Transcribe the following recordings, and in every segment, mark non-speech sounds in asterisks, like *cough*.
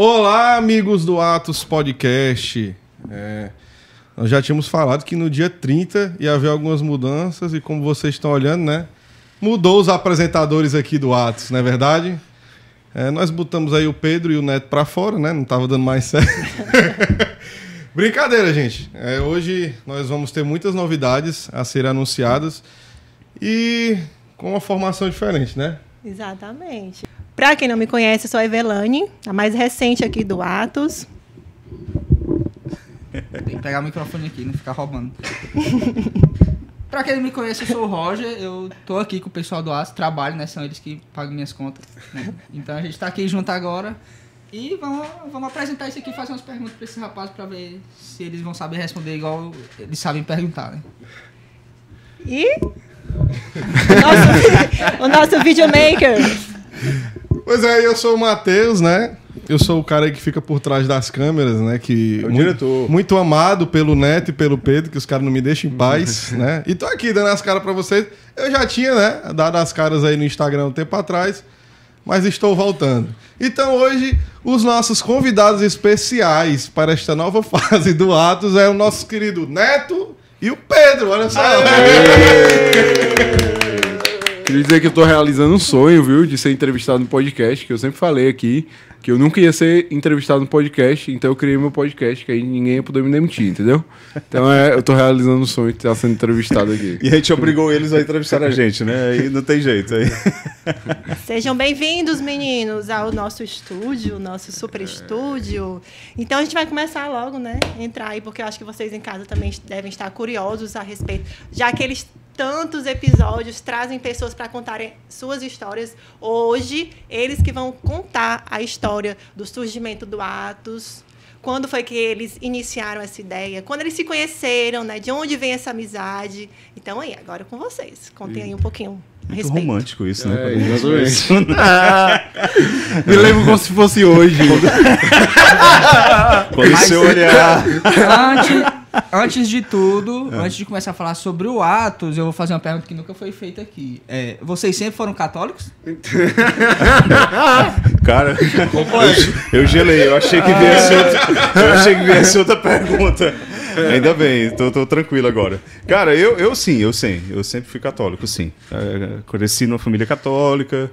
Olá, amigos do Atos Podcast. É, nós já tínhamos falado que no dia 30 ia haver algumas mudanças e como vocês estão olhando, né? Mudou os apresentadores aqui do Atos, não é verdade? É, nós botamos aí o Pedro e o Neto para fora, né? Não tava dando mais *laughs* certo. Brincadeira, gente. É, hoje nós vamos ter muitas novidades a serem anunciadas e com uma formação diferente, né? Exatamente. Para quem não me conhece, eu sou a Evelane, a mais recente aqui do Atos. Tem que pegar o microfone aqui, não ficar roubando. *laughs* Pra quem não me conhece, eu sou o Roger, eu tô aqui com o pessoal do Aço, trabalho, né? São eles que pagam minhas contas. Né? Então a gente tá aqui junto agora e vamos, vamos apresentar isso aqui, fazer umas perguntas pra esse rapaz pra ver se eles vão saber responder igual eles sabem perguntar, né? E o nosso, o nosso videomaker, *laughs* Pois é, eu sou o Matheus, né? Eu sou o cara que fica por trás das câmeras, né? Que é o muito, diretor. Muito amado pelo Neto e pelo Pedro, que os caras não me deixam em paz, *laughs* né? E tô aqui dando as caras pra vocês. Eu já tinha, né? Dado as caras aí no Instagram um tempo atrás, mas estou voltando. Então hoje, os nossos convidados especiais para esta nova *laughs* fase do Atos é o nosso querido Neto e o Pedro. Olha só. Aê! Aê! *laughs* Queria dizer que eu tô realizando um sonho, viu? De ser entrevistado no podcast, que eu sempre falei aqui, que eu nunca ia ser entrevistado no podcast, então eu criei meu podcast, que aí ninguém ia poder me demitir, entendeu? Então é, eu tô realizando um sonho de estar sendo entrevistado aqui. E a gente obrigou eles a entrevistar a gente, né? Aí não tem jeito. Aí... Sejam bem-vindos, meninos, ao nosso estúdio, nosso super estúdio. Então a gente vai começar logo, né? Entrar aí, porque eu acho que vocês em casa também devem estar curiosos a respeito, já que eles tantos episódios trazem pessoas para contarem suas histórias. Hoje, eles que vão contar a história do surgimento do Atos, quando foi que eles iniciaram essa ideia, quando eles se conheceram, né? De onde vem essa amizade? Então aí, agora é com vocês. Contem aí um pouquinho. Muito respeito. romântico isso, né? É, Isso. *laughs* Ah, me lembro como se fosse hoje. *laughs* Quando Mas, seu olhar. *laughs* Antes, antes de tudo, *laughs* é. antes de começar a falar sobre o Atos, eu vou fazer uma pergunta que nunca foi feita aqui. É, vocês sempre foram católicos? *laughs* Cara, eu, eu, gelei, eu achei que viesse outra, ah. eu achei que viesse outra pergunta. Ainda bem, tô, tô, tranquilo agora. Cara, eu, eu sim, eu sim. Eu sempre fui católico, sim. É, cresci numa família católica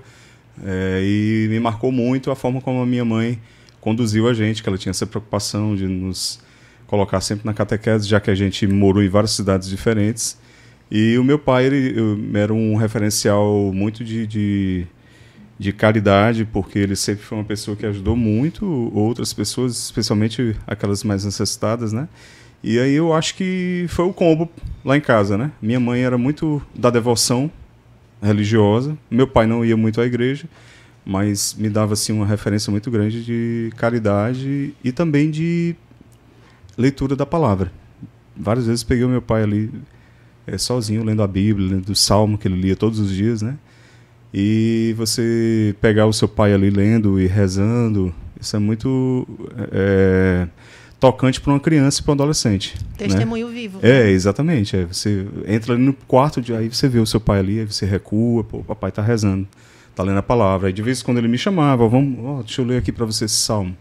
é, e me marcou muito a forma como a minha mãe conduziu a gente, que ela tinha essa preocupação de nos colocar sempre na catequese, já que a gente morou em várias cidades diferentes. E o meu pai ele, eu, era um referencial muito de, de, de, caridade, porque ele sempre foi uma pessoa que ajudou muito outras pessoas, especialmente aquelas mais necessitadas, né? E aí eu acho que foi o combo lá em casa, né? Minha mãe era muito da devoção religiosa, meu pai não ia muito à igreja, mas me dava assim uma referência muito grande de caridade e também de leitura da palavra. Várias vezes peguei o meu pai ali é, sozinho lendo a Bíblia, lendo o Salmo que ele lia todos os dias, né? E você pegar o seu pai ali lendo e rezando, isso é muito é, tocante para uma criança e para um adolescente. Né? Testemunho né? vivo. É, exatamente. É, você entra ali no quarto, de, aí você vê o seu pai ali, aí você recua, pô, o papai está rezando, está lendo a palavra. Aí de vez em quando ele me chamava, vamos, ó, deixa eu ler aqui para você esse salmo.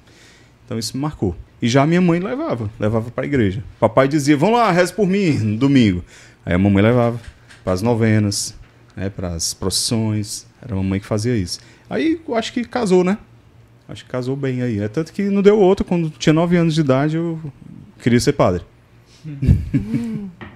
Então isso me marcou. E já minha mãe levava, levava para a igreja. Papai dizia: vamos lá, reze por mim no domingo". Aí a mamãe levava para as novenas, né, para as procissões. Era a mamãe que fazia isso. Aí eu acho que casou, né? Acho que casou bem aí. É tanto que não deu outro. Quando tinha 9 anos de idade, eu queria ser padre. Hum. *laughs*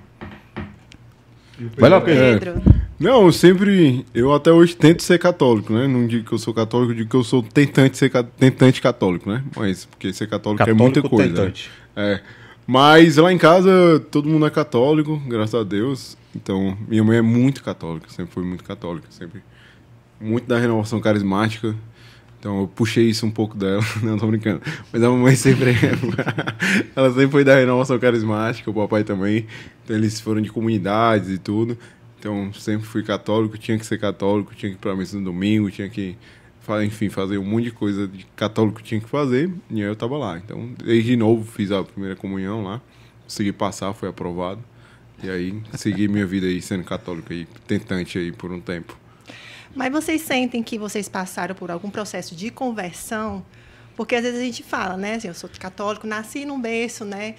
Hum. Vai lá, Pedro. Pedro. Não, sempre. Eu até hoje tento ser católico, né? Não digo que eu sou católico, digo que eu sou tentante, ser, tentante católico, né? Mas, porque ser católico, é católico é muita coisa. Né? Tentante. Né? É. Mas lá em casa todo mundo é católico, graças a Deus. Então, minha mãe é muito católica, sempre foi muito católica, sempre. Muito da renovação carismática. Então eu puxei isso um pouco dela, *laughs* não tô brincando. Mas a mamãe sempre *laughs* ela sempre foi da renovação carismática, o papai também. Então eles foram de comunidades e tudo. Então, sempre fui católico, tinha que ser católico, tinha que ir a missa no domingo, tinha que, enfim, fazer um monte de coisa de católico tinha que fazer, e aí eu tava lá. Então, desde novo fiz a primeira comunhão lá, consegui passar, foi aprovado. E aí, segui minha vida aí sendo católico aí, tentante aí por um tempo. Mas vocês sentem que vocês passaram por algum processo de conversão? Porque às vezes a gente fala, né? Assim, eu sou católico, nasci num berço, né?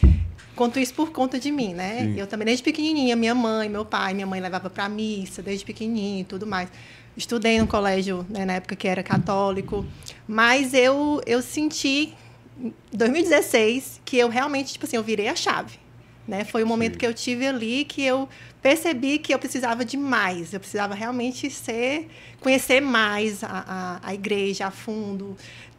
Conto isso por conta de mim, né? Sim. Eu também, desde pequenininha, minha mãe, meu pai, minha mãe levava para missa, desde pequenininho e tudo mais. Estudei no colégio, né, na época que era católico, mas eu, eu senti, em 2016, que eu realmente, tipo assim, eu virei a chave. Né? Foi o momento Sim. que eu tive ali que eu percebi que eu precisava de mais. Eu precisava realmente ser, conhecer mais a, a, a igreja a fundo,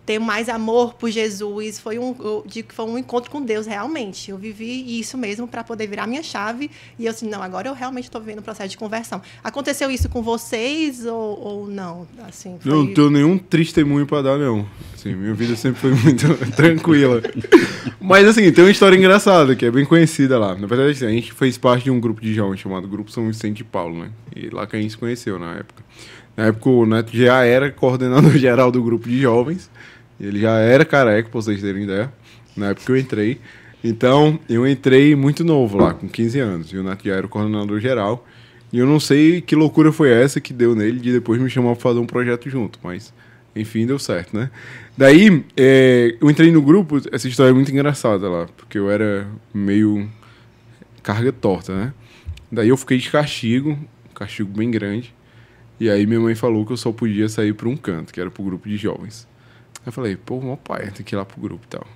ter mais amor por Jesus. Foi um, eu que foi um encontro com Deus, realmente. Eu vivi isso mesmo para poder virar minha chave. E eu disse, assim, não, agora eu realmente estou vivendo um processo de conversão. Aconteceu isso com vocês ou, ou não? Assim, foi... não tenho nenhum testemunho para dar, não. Assim, minha vida sempre foi muito *laughs* tranquila. Mas, assim, tem uma história engraçada que é bem conhecida lá. Na verdade, assim, a gente fez parte de um grupo de jovens chamado Grupo São Vicente de Paulo, né? E lá que a gente se conheceu na época. Na época o Neto já era coordenador *laughs* geral do grupo de jovens. Ele já era careca, pra vocês terem ideia. Na época que eu entrei. Então, eu entrei muito novo lá, com 15 anos. E o Neto já era o coordenador geral. E eu não sei que loucura foi essa que deu nele de depois me chamar pra fazer um projeto junto, mas enfim, deu certo, né? Daí, é, eu entrei no grupo, essa história é muito engraçada lá, porque eu era meio carga torta, né? Daí eu fiquei de castigo, castigo bem grande. E aí minha mãe falou que eu só podia sair para um canto, que era pro grupo de jovens. Eu falei, pô, meu pai, tem que ir lá pro grupo e tal.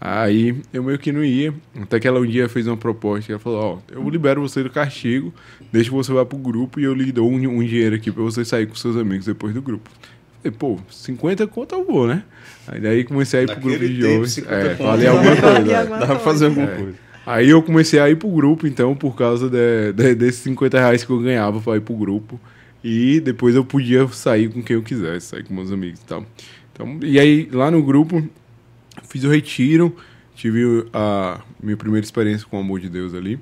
Aí eu meio que não ia, até que ela um dia fez uma proposta, ela falou, ó, oh, eu libero você do castigo, deixa você vá pro grupo e eu lhe dou um, um dinheiro aqui para você sair com seus amigos depois do grupo. falei, pô, 50 conto eu vou, né? Aí daí comecei a ir Naquele o grupo de jovens. É, valia alguma coisa. É. Dá pra fazer alguma é. coisa. Aí eu comecei a ir pro grupo, então, por causa de, de, desses 50 reais que eu ganhava pra ir pro grupo. E depois eu podia sair com quem eu quisesse, sair com meus amigos e tal. Então, e aí, lá no grupo, fiz o retiro, tive a minha primeira experiência com o amor de Deus ali.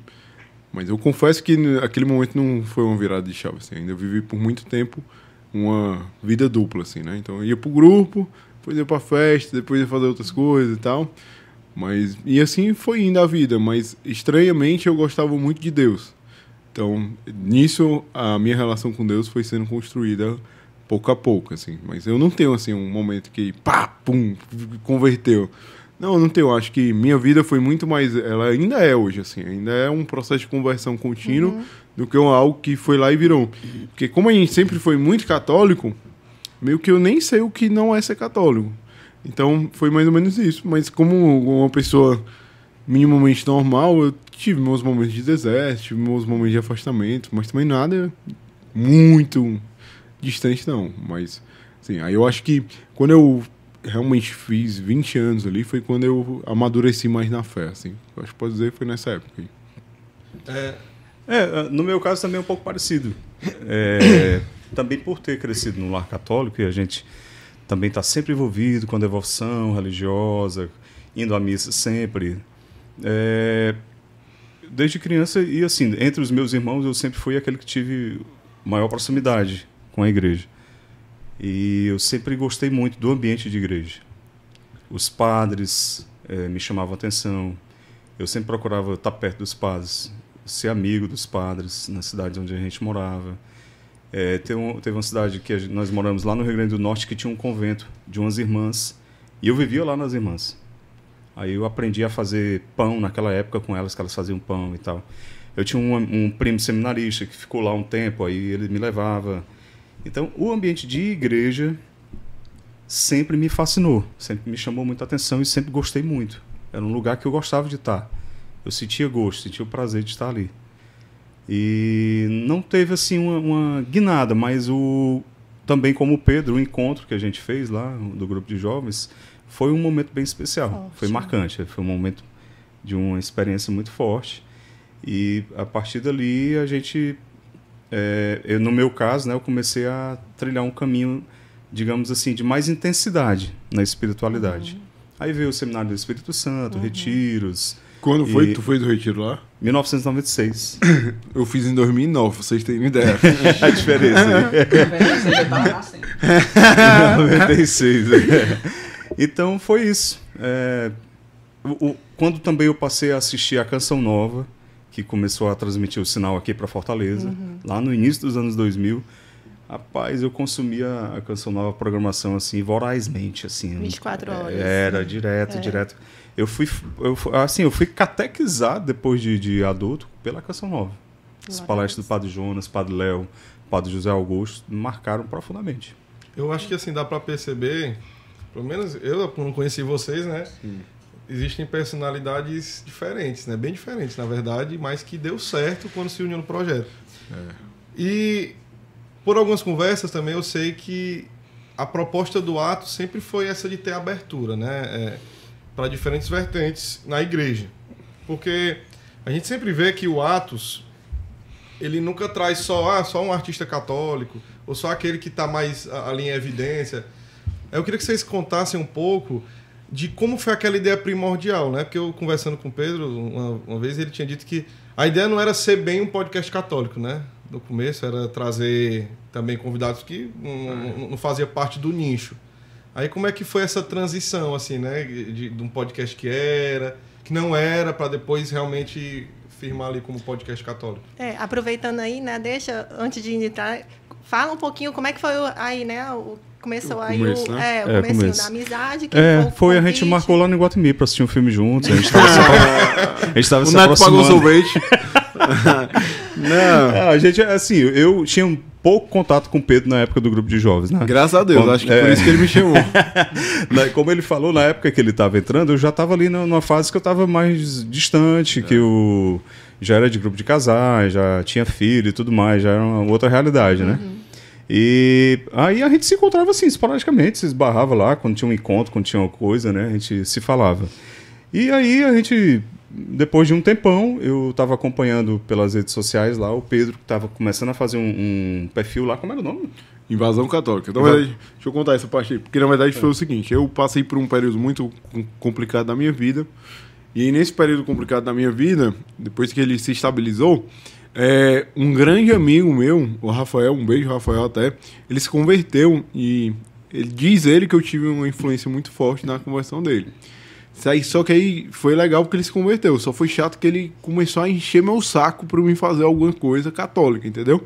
Mas eu confesso que aquele momento não foi uma virada de chave, assim. Ainda vivi por muito tempo uma vida dupla, assim, né? Então eu ia pro grupo, depois ia pra festa, depois ia fazer outras coisas e tal. Mas, e assim foi indo a vida, mas estranhamente eu gostava muito de Deus. Então, nisso, a minha relação com Deus foi sendo construída pouco a pouco, assim. Mas eu não tenho, assim, um momento que pá, pum, converteu. Não, eu não tenho. Acho que minha vida foi muito mais... Ela ainda é hoje, assim. Ainda é um processo de conversão contínuo uhum. do que algo que foi lá e virou. Porque como a gente sempre foi muito católico, meio que eu nem sei o que não é ser católico. Então, foi mais ou menos isso. Mas como uma pessoa minimamente normal, eu tive meus momentos de deserto, tive meus momentos de afastamento, mas também nada muito distante, não. Mas, assim, aí eu acho que quando eu realmente fiz 20 anos ali, foi quando eu amadureci mais na fé, assim. Eu acho que posso dizer que foi nessa época. É, é, ah, no meu caso também é um pouco parecido. É, *coughs* também por ter crescido no lar católico e a gente também está sempre envolvido com a devoção religiosa, indo à missa sempre. É, desde criança e assim, entre os meus irmãos, eu sempre fui aquele que tive maior proximidade com a igreja. E eu sempre gostei muito do ambiente de igreja. Os padres é, me chamavam atenção. Eu sempre procurava estar perto dos padres, ser amigo dos padres na cidade onde a gente morava. É, eh, teve, um, teve uma cidade que nós moramos lá no Rio Grande do Norte que tinha um convento de umas irmãs. E eu vivia lá nas irmãs. Aí eu aprendi a fazer pão naquela época com elas, que elas faziam pão e tal. Eu tinha um, um primo seminarista que ficou lá um tempo, aí ele me levava. Então, o ambiente de igreja sempre me fascinou, sempre me chamou muita atenção e sempre gostei muito. Era um lugar que eu gostava de estar. Eu sentia gosto, sentia o prazer de estar ali. E não teve assim uma, uma guinada, mas o também como o Pedro, o encontro que a gente fez lá do grupo de jovens, foi um momento bem especial, forte. foi né? marcante, foi um momento de uma experiência muito forte. E a partir dali a gente, é, eu, no meu caso, né, eu comecei a trilhar um caminho, digamos assim, de mais intensidade na espiritualidade. Uhum. Aí veio o seminário do Espírito Santo, uhum. retiros. Quando foi? E... Tu foi do retiro lá? 1996. *coughs* *coughs* Eu fiz em 2009, vocês têm uma ideia. *laughs* a diferença. Né? 96. *laughs* *laughs* Então foi isso. É, o, o, quando também eu passei a assistir a Canção Nova, que começou a transmitir o sinal aqui para Fortaleza, uhum. lá no início dos anos 2000, Rapaz, eu consumia a canção nova a programação assim vorazmente assim. 24 é, horas. Era né? direto, é. direto. Eu fui eu assim, eu fui catequizado depois de, de adulto pela canção nova. As palestras do Padre Jonas, Padre Léo, Padre José Augusto marcaram profundamente. Eu acho que assim dá para perceber pelo menos eu não conheci vocês, né? Sim. Existem personalidades diferentes, né? Bem diferentes, na verdade, mas que deu certo quando se uniu no projeto. É. E por algumas conversas também eu sei que a proposta do ato sempre foi essa de ter abertura, né? É, para diferentes vertentes na igreja. Porque a gente sempre vê que o Atos ele nunca traz só, ah, só um artista católico, ou só aquele que está mais ali em evidência eu queria que vocês contassem um pouco de como foi aquela ideia primordial, né? Porque eu conversando com o Pedro uma, uma vez, ele tinha dito que a ideia não era ser bem um podcast católico, né? No começo era trazer também convidados que não, ah, é. não fazia parte do nicho. Aí como é que foi essa transição, assim, né? De, de um podcast que era, que não era, para depois realmente firmar ali como podcast católico. É, aproveitando aí, né? Deixa, antes de entrar, fala um pouquinho como é que foi aí, né? O começou aí começo, o, né? é, o é, comecinho começo. da amizade. é, foi, foi a gente marcou lá no Guatemi pra assistir um filme juntos. A gente tava *laughs* se, aproximando o Neto pagou o rate. *laughs* Não. É, a gente, assim, eu tinha um pouco contato com o Pedro na época do grupo de jovens, né? Graças a Deus, Quando, acho que é... por isso que ele me chamou. *laughs* Como ele falou, na época que ele estava entrando, eu já estava ali numa fase que eu estava mais distante, é. que eu já era de grupo de casais, já tinha filho e tudo mais, já era uma outra realidade, né? Uhum. E aí a gente se encontrava assim, esporadicamente, se esbarrava lá, quando tinha um encontro, quando tinha uma coisa, né? A gente se falava. E aí a gente, depois de um tempão, eu estava acompanhando pelas redes sociais lá o Pedro, que estava começando a fazer um, um, perfil lá, como era o nome? Invasão Católica. então verdade, deixa eu contar essa parte aí, porque na verdade é. foi o seguinte, eu passei por um período muito complicado da minha vida, e nesse período complicado da minha vida, depois que ele se estabilizou, é, um grande amigo meu, o Rafael, um beijo, Rafael até, ele se converteu e ele diz ele que eu tive uma influência muito forte na conversão dele. Só que aí foi legal porque ele se converteu. Só foi chato que ele começou a encher meu saco para me fazer alguma coisa católica, entendeu?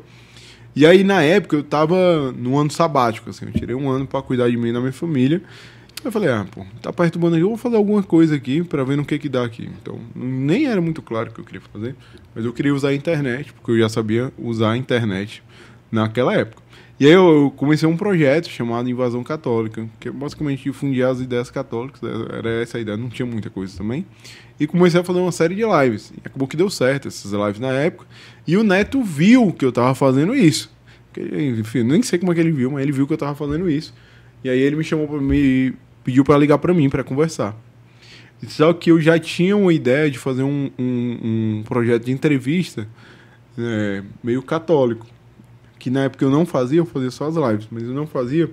E aí, na época, eu tava num ano sabático, assim, eu tirei um ano para cuidar de mim e da minha família. Eu falei, ah, pô, tá perturbando aqui, eu vou fazer alguma coisa aqui para ver no que que dá aqui. Então, nem era muito claro o que eu queria fazer, mas eu queria usar a internet, porque eu já sabia usar a internet naquela época. E aí eu comecei um projeto chamado Invasão Católica, que é basicamente difundir as ideias católicas, né, era essa a ideia, não tinha muita coisa também. E comecei a fazer uma série de lives, e acabou que deu certo essas lives na época, e o Neto viu que eu tava fazendo isso. enfim, nem sei como é que ele viu, mas ele viu que eu tava fazendo isso. E aí ele me chamou para me pediu para ligar para mim para conversar. Só que eu já tinha uma ideia de fazer um, um, um projeto de entrevista é, meio católico. Que na época eu não fazia, eu fazia só as lives, mas eu não fazia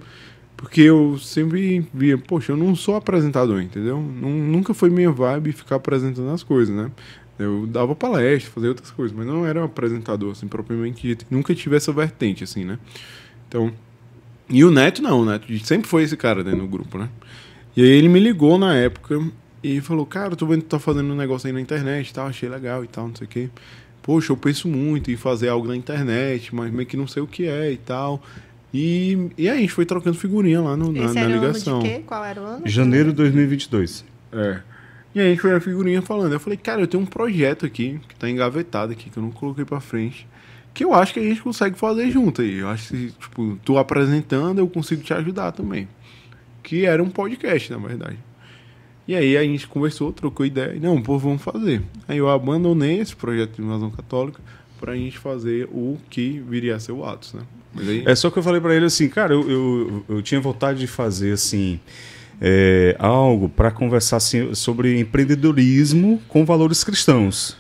porque eu sempre via, poxa, eu não sou apresentador, entendeu? Nunca foi minha vibe ficar apresentando as coisas, né? Eu dava palestra, fazia outras coisas, mas não era um apresentador, assim, propriamente dito. Nunca tive essa vertente, assim, né? Então, e o Neto não, o Neto sempre foi esse cara dentro né, do grupo, né? E aí ele me ligou na época e falou, cara, eu tô vendo que tu tá fazendo um negócio aí na internet e tal, achei legal e tal, não sei o quê. Poxa, eu penso muito em fazer algo na internet, mas meio que não sei o que é e tal. E, e aí a gente foi trocando figurinha lá no, na, na ligação. Ano de quê? Qual era o ano? Janeiro de 2022. É. E aí a gente foi a figurinha falando. Eu falei, cara, eu tenho um projeto aqui que tá engavetado aqui, que eu não coloquei pra frente que eu acho que a gente consegue fazer junto aí. Eu acho que, tipo, tu apresentando, eu consigo te ajudar também. Que era um podcast, na verdade. E aí a gente conversou, trocou ideia, não, pô, vamos fazer. Aí eu abandonei esse projeto de invasão católica pra gente fazer o que viria a ser o Atos, né? Aí... É só que eu falei para ele assim, cara, eu, eu, eu tinha vontade de fazer assim. É, algo para conversar assim, sobre empreendedorismo com valores cristãos.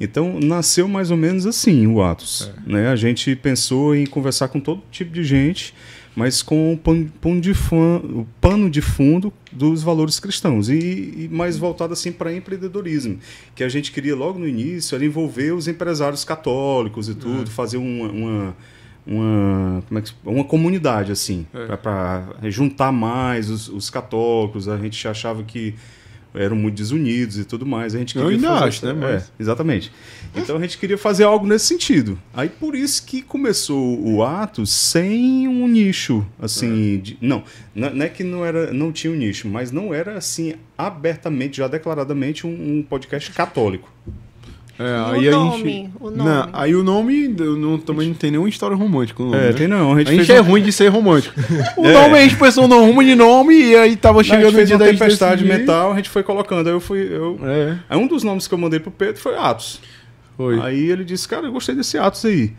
Então nasceu mais ou menos assim o Atos. É. Né? A gente pensou em conversar com todo tipo de gente, mas com o pano de, fã, pano de fundo dos valores cristãos e, e mais voltado assim para empreendedorismo, que a gente queria logo no início envolver os empresários católicos e tudo, é. fazer uma, uma uma, como é que, uma comunidade assim é. para juntar mais os, os, católicos a gente achava que eram muito desunidos e tudo mais. A gente queria Eu ainda fazer... acho, né? É, mas... É, exatamente. Então a gente queria fazer algo nesse sentido. Aí por isso que começou o ato sem um nicho, assim, é. de... não, não é, é que não era, não tinha um nicho, mas não era assim abertamente, já declaradamente um, um podcast católico. É, e o, nome, gente... o nome. Não, aí o nome não, também não tem nenhuma história romântica. Nome, é, né? tem não. A gente, a gente é ruim de ser romântico. *laughs* o é. nome, a gente pensou no rumo de nome e aí tava chegando não, a gente fez uma tempestade metal, a gente foi colocando. Aí eu fui. Eu... É. Aí um dos nomes que eu mandei pro Pedro foi Atos. Foi. Aí ele disse, cara, eu gostei desse Atos aí.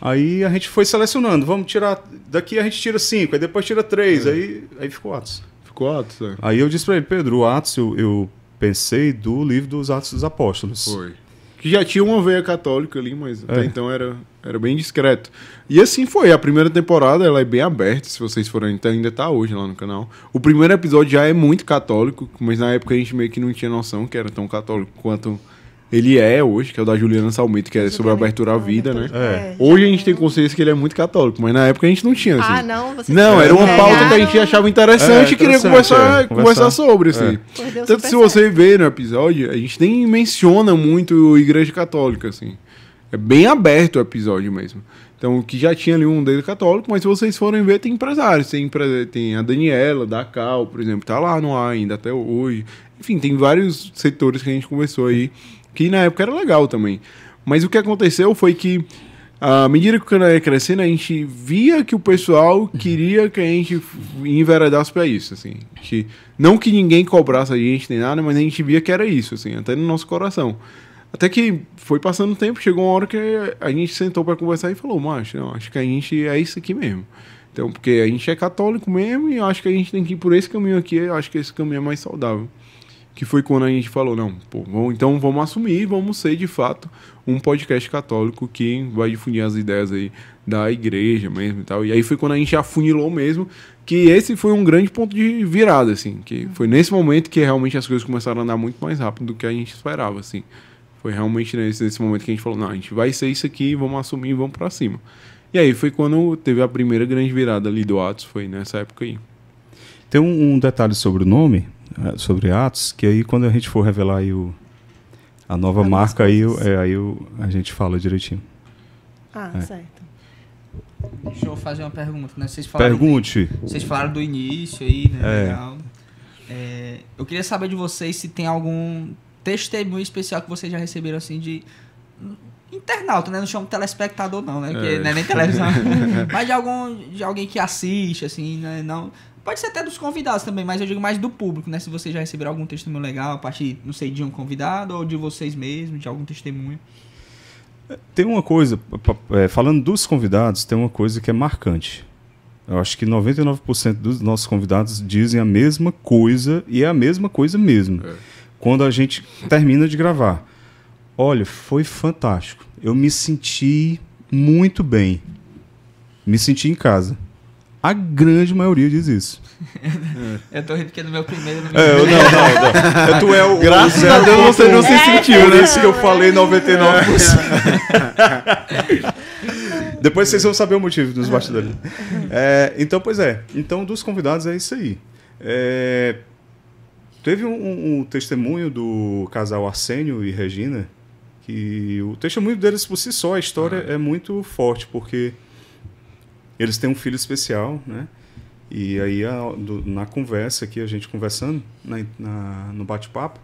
Aí a gente foi selecionando, vamos tirar. Daqui a gente tira cinco, aí depois tira três, é. aí, aí ficou Atos. Ficou Atos, é. Aí eu disse pra ele, Pedro, o Atos eu, eu pensei do livro dos Atos dos Apóstolos. Foi que já tinha uma veia católica ali, mas é. até então era, era bem discreto. E assim foi, a primeira temporada ela é bem aberta, se vocês forem, então ainda tá hoje lá no canal. O primeiro episódio já é muito católico, mas na época a gente meio que não tinha noção que era tão católico quanto ele é hoje, que é o da Juliana Salmito, que é sobre abertura à vida, né? É. Hoje a gente tem consciência que ele é muito católico, mas na época a gente não tinha, assim. Ah, não? Você não, era uma pauta que a gente achava interessante é, e queria conversar, é. conversar, sobre, é. assim. Deus, Tanto se você certo. no episódio, a gente nem menciona muito igreja católica, assim. É bem aberto o episódio mesmo. Então, que já tinha ali um dedo católico, mas se vocês forem ver, tem empresários. Tem, tem a Daniela, da Cal, por exemplo, tá lá no ar ainda até hoje. Enfim, tem vários setores que a gente conversou aí que na época era legal também. Mas o que aconteceu foi que, à medida que o canal ia crescendo, a gente via que o pessoal queria que a gente enveredasse para isso, assim. Que, não que ninguém cobrasse a gente nem nada, mas a gente via que era isso, assim, até no nosso coração. Até que foi passando o tempo, chegou uma hora que a gente sentou para conversar e falou, macho, não, acho que a gente é isso aqui mesmo. Então, porque a gente é católico mesmo e acho que a gente tem que ir por esse caminho aqui, acho que esse caminho é mais saudável que foi quando a gente falou, não, pô, vamos, então vamos assumir, vamos ser de fato um podcast católico que vai difundir as ideias aí da igreja mesmo e tal. E aí foi quando a gente afunilou mesmo, que esse foi um grande ponto de virada, assim, que foi nesse momento que realmente as coisas começaram a andar muito mais rápido do que a gente esperava, assim. Foi realmente nesse, nesse momento que a gente falou, não, a gente vai ser isso aqui, vamos assumir, vamos para cima. E aí foi quando teve a primeira grande virada ali do Atos, foi nessa época aí. Tem um detalhe sobre o nome, é, sobre Atos, que aí quando a gente for revelar aí o, a nova marca, aí, é, aí o, a gente fala direitinho. Ah, é. certo. Deixa eu fazer uma pergunta, né? Vocês falaram, Pergunte. Vocês falaram do início aí, né? É. Legal. É, eu queria saber de vocês se tem algum testemunho especial que vocês já receberam assim de internauta, né? Não chamo telespectador não, né? Porque é. não é nem televisão. *laughs* mas de algum de alguém que assiste assim, né? não Pode ser até dos convidados também, mas eu digo mais do público, né? Se você já receber algum testemunho legal, a partir, não sei, de um convidado ou de vocês mesmos, de algum testemunho. Tem uma coisa, é, falando dos convidados, tem uma coisa que é marcante. Eu acho que 99% dos nossos convidados dizem a mesma coisa e é a mesma coisa mesmo. É. Quando a gente termina de gravar. Olha, foi fantástico. Eu me senti muito bem. Me senti em casa. A grande maioria diz isso. *laughs* eu tô rindo porque no é meu primeiro. No meu é, não, não, é, Tu é o. Graças a Deus você não se sentiu, né? É. Isso que eu falei 99%. *laughs* Depois vocês vão saber o motivo dos bastidores. É, então, pois é. Então, dos convidados é isso aí. É, teve um, um, testemunho do casal Arsênio e Regina, que o testemunho deles por si só, a história ah. é muito forte, porque eles têm um filho especial, né? E aí, a, do, na conversa aqui, a gente conversando, na, na no bate-papo,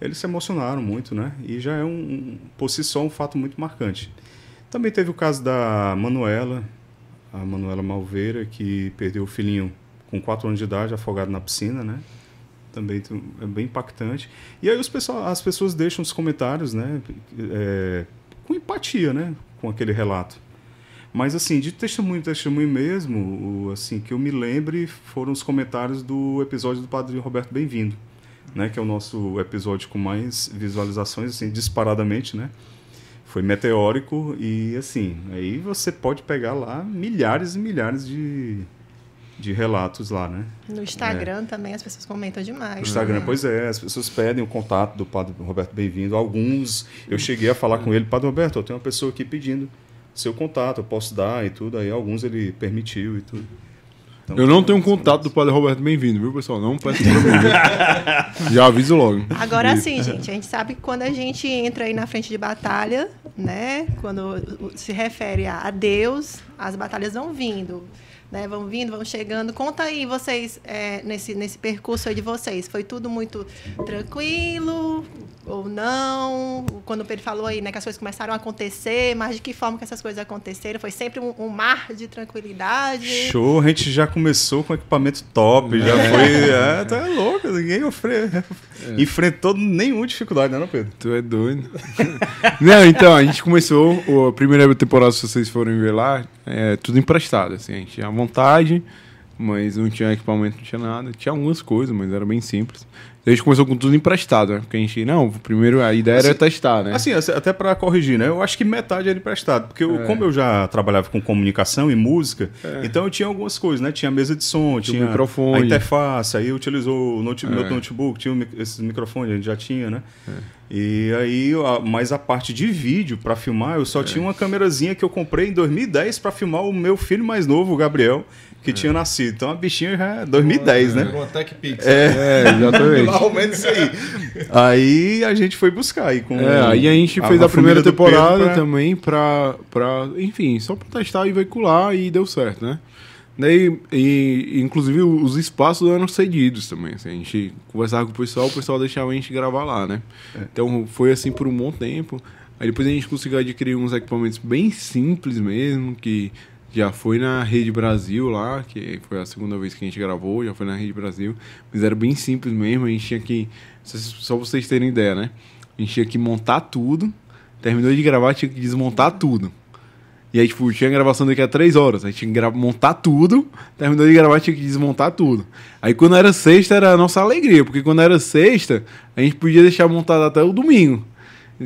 eles se emocionaram muito, né? E já é, um, por si só, um fato muito marcante. Também teve o caso da Manuela, a Manuela Malveira, que perdeu o filhinho com 4 anos de idade, afogado na piscina, né? Também é bem impactante. E aí os pessoal, as pessoas deixam os comentários, né? É, com empatia, né? Com aquele relato. Mas, assim, de testemunho testemunho mesmo, o, assim, que eu me lembre foram os comentários do episódio do Padre Roberto Bem-vindo, né? Que é o nosso episódio com mais visualizações, assim, disparadamente, né? Foi meteórico e, assim, aí você pode pegar lá milhares e milhares de, de relatos lá, né? No Instagram é. também as pessoas comentam demais. No Instagram, né? pois é, as pessoas pedem o contato do Padre Roberto Bem-vindo. Alguns, eu cheguei a falar com ele, Padre Roberto, eu tenho uma pessoa aqui pedindo seu contato, eu posso dar e tudo. Aí alguns ele permitiu e tudo. Então, eu não é tenho um contato do Padre Roberto Bem-vindo, viu, pessoal? Não peço pra mim. *laughs* Já aviso logo. Agora sim, gente. A gente sabe que quando a gente entra aí na frente de batalha, né? Quando se refere a Deus, as batalhas vão vindo né? Vão vindo, vão chegando. Conta aí vocês é, nesse nesse percurso aí de vocês. Foi tudo muito tranquilo ou não? Quando Pedro falou aí, né, que as coisas começaram a acontecer, mas de que forma que essas coisas aconteceram? Foi sempre um, um mar de tranquilidade. Show, a gente já começou com equipamento top, é. já foi, é, tá louco, ninguém ofre... é. enfrentou nenhuma dificuldade, né, não, Pedro? Tu é doido. *laughs* não, então a gente começou a primeira temporada, se vocês forem ver lá, é tudo emprestado, assim, a gente vontade, mas não tinha equipamento, não tinha nada. Tinha algumas coisas, mas era bem simples. A gente começou com tudo emprestado, né? Porque a gente, não, primeiro a ideia assim, era testar, né? Assim, até para corrigir, né? Eu acho que metade era emprestado, porque eu, é. como eu já trabalhava com comunicação e música, é. então eu tinha algumas coisas, né? Tinha mesa de som, tinha, tinha microfone. a interface, aí utilizou o note, é. meu notebook, tinha esses microfones, a gente já tinha, né? É. E aí, mas a parte de vídeo para filmar, eu só é. tinha uma câmerazinha que eu comprei em 2010 para filmar o meu filho mais novo, o Gabriel que é. tinham nascido. Então, a bichinha já 2010, é, é, né? Tech Pix. É, é exatamente. *laughs* Pelo menos isso aí. Aí a gente foi buscar. Aí com é, aí a gente a fez a, primeira temporada pra... também pra pra, enfim, só para testar e veicular e deu certo, né? Daí, e, inclusive, os espaços eram cedidos também. Assim, a gente conversava com o pessoal, o pessoal deixava a gente gravar lá, né? É. Então foi assim por um bom tempo. Aí depois a gente conseguiu adquirir uns equipamentos bem simples mesmo, que já foi na Rede Brasil lá, que foi a segunda vez que a gente gravou, já foi na Rede Brasil, mas era bem simples mesmo, a gente tinha que, só vocês terem ideia, né? A gente tinha que montar tudo, terminou de gravar, tinha que desmontar tudo. E aí, tipo, tinha gravação daqui a três horas. A gente tinha que montar tudo. Terminou de gravar, tinha que desmontar tudo. Aí quando era sexta, era a nossa alegria, porque quando era sexta, a gente podia deixar montado até o domingo.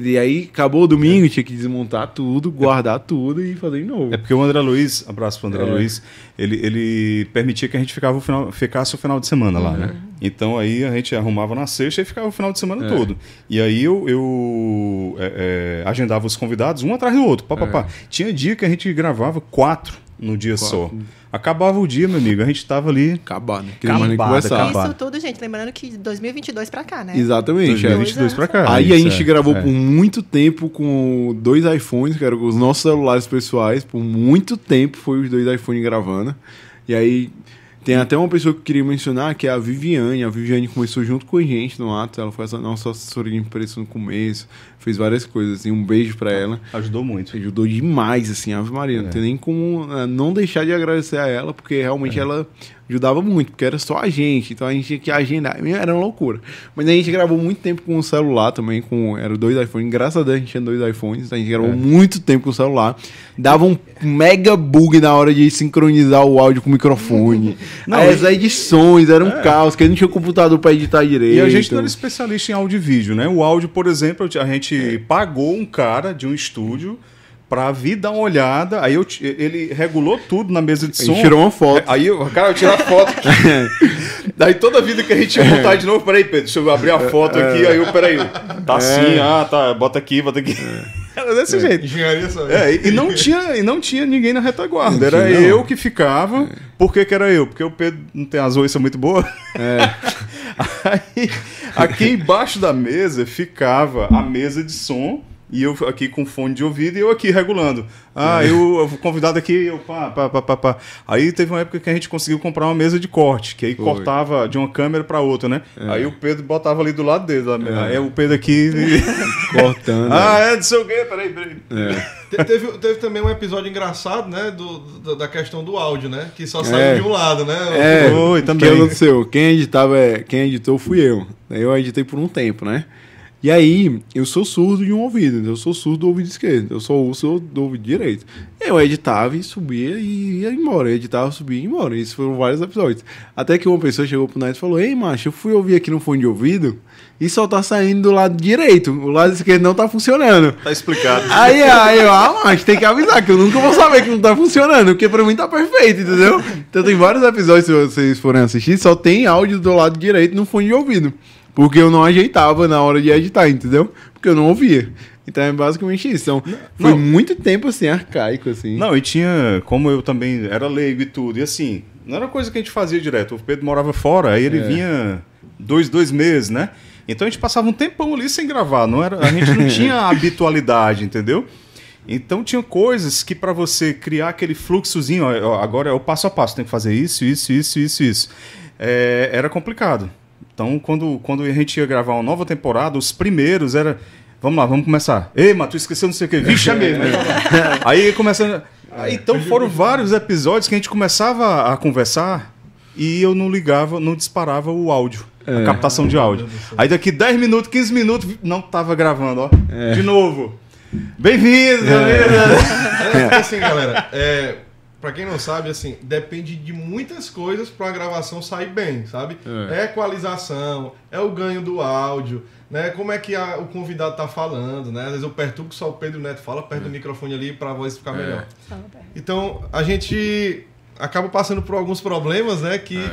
E aí acabou o domingo, tinha que desmontar tudo, guardar tudo e fazer de novo. É porque o André Luiz, abraço pro André é. Luiz, ele, ele permitia que a gente ficava o final, ficasse o final de semana lá, né? Uhum. Então aí a gente arrumava na sexta e ficava o final de semana é. todo. E aí eu, eu é, é agendava os convidados um atrás do outro, papapá. É. Tinha dia que a gente gravava quatro no dia quatro. só. Acabava o dia, meu amigo. A gente tava ali. Acabado. Acabado, nem conversar. Isso tudo, gente. Lembrando que 2022 pra cá, né? Exatamente. 2022 é. pra cá. Aí a gente é. gravou é. por muito tempo com dois iPhones, que eram os nossos celulares pessoais. Por muito tempo foi os dois iPhones gravando. E aí. Tem até uma pessoa que eu queria mencionar, que é a Viviane. A Viviane começou junto com a gente no ato, ela foi a nossa assessora de imprensa no começo fez várias coisas, assim, um beijo para ah, ela. Ajudou muito. Ajudou demais, assim, Ave Maria, não é. tem nem como ah, não deixar de agradecer a ela, porque realmente é. ela ajudava muito, porque era só a gente, então a gente tinha que agendar, era uma loucura. Mas a gente gravou muito tempo com o celular também, com era dois iPhones, graças a Deus a gente tinha dois iPhones, a gente gravou é. muito tempo com o celular, dava um mega bug na hora de sincronizar o áudio com o microfone, *laughs* não, as edições, era um é. caos, que não tinha computador para editar direito. E a gente não era especialista em áudio e vídeo, né? O áudio, por exemplo, a gente gente é. pagou um cara de um estúdio pra vir dar uma olhada. Aí eu, ele regulou tudo na mesa de som. Ele tirou uma foto. É, aí, o cara, eu tirei a foto. *laughs* Daí toda vida que a gente ia voltar é. de novo, peraí, Pedro, deixa eu abrir a foto aqui. Aí eu, peraí, tá assim, ah, tá, bota aqui, bota aqui. Era desse é. jeito. Engenharia só. É, e, e, não tinha, e não tinha ninguém na retaguarda. Era não. eu que ficava. É. Por que, que era eu? Porque o Pedro não tem as oiças muito boas. É. *laughs* Aí, aqui embaixo da mesa ficava a mesa de som e eu aqui com fone de ouvido e eu aqui regulando. Ah, é. eu, eu convidado aqui, eu pá, pá, pá, pá, pá. Aí teve uma época que a gente conseguiu comprar uma mesa de corte, que aí Foi. cortava de uma câmera para outra, né? É. Aí o Pedro botava ali do lado dele. É. Aí o Pedro aqui. *laughs* Cortando. ah, é. é, não sei o quê, peraí, peraí. É. teve, teve também um episódio engraçado, né? Do, do da questão do áudio, né? Que só saiu é. de um lado, né? É, Foi, também. O que aconteceu? Quem editava, quem editou fui eu. Eu editei por um tempo, né? E aí, eu sou surdo de um ouvido, eu sou surdo do ouvido esquerdo, eu sou surdo do ouvido direito. Eu editava e subia e ia embora, eu editava, subia e ia embora. Isso foram vários episódios. Até que uma pessoa chegou pro Night e falou: Ei, macho, eu fui ouvir aqui no fone de ouvido e só tá saindo do lado direito, o lado esquerdo não tá funcionando. Tá explicado. Aí, aí eu, ah, macho, tem que avisar que eu nunca vou saber que não tá funcionando, porque pra mim tá perfeito, entendeu? Então tem vários episódios, se vocês forem assistir, só tem áudio do lado direito no fone de ouvido. Porque eu não ajeitava na hora de editar, entendeu? Porque eu não ouvia. Então é basicamente isso. Então, não, foi muito tempo assim, arcaico, assim. Não, e tinha. Como eu também era leigo e tudo, e assim, não era coisa que a gente fazia direto. O Pedro morava fora, aí ele é. vinha dois, dois meses, né? Então a gente passava um tempão ali sem gravar. Não era, a gente não tinha a *laughs* habitualidade, entendeu? Então tinha coisas que para você criar aquele fluxozinho, ó, agora é o passo a passo, tem que fazer isso, isso, isso, isso, isso. É, era complicado. Então, quando, quando a gente ia gravar uma nova temporada, os primeiros era. Vamos lá, vamos começar. Ei, mas tu esqueceu não sei o quê. Vixe, é mesmo. Né? *laughs* Aí começando. É. então foram vários episódios que a gente começava a conversar e eu não ligava, não disparava o áudio. É. A captação de áudio. Aí daqui 10 minutos, 15 minutos, não tava gravando, ó. É. De novo. Bem-vindo, é. galera! É. é, assim, galera. É, Pra quem não sabe, assim, depende de muitas coisas para a gravação sair bem, sabe? É. é equalização, é o ganho do áudio, né? Como é que a, o convidado tá falando, né? Às vezes eu perturbo só o Pedro Neto fala perto é. do microfone ali para a voz ficar é. melhor. Então, a gente acaba passando por alguns problemas, né? Que é.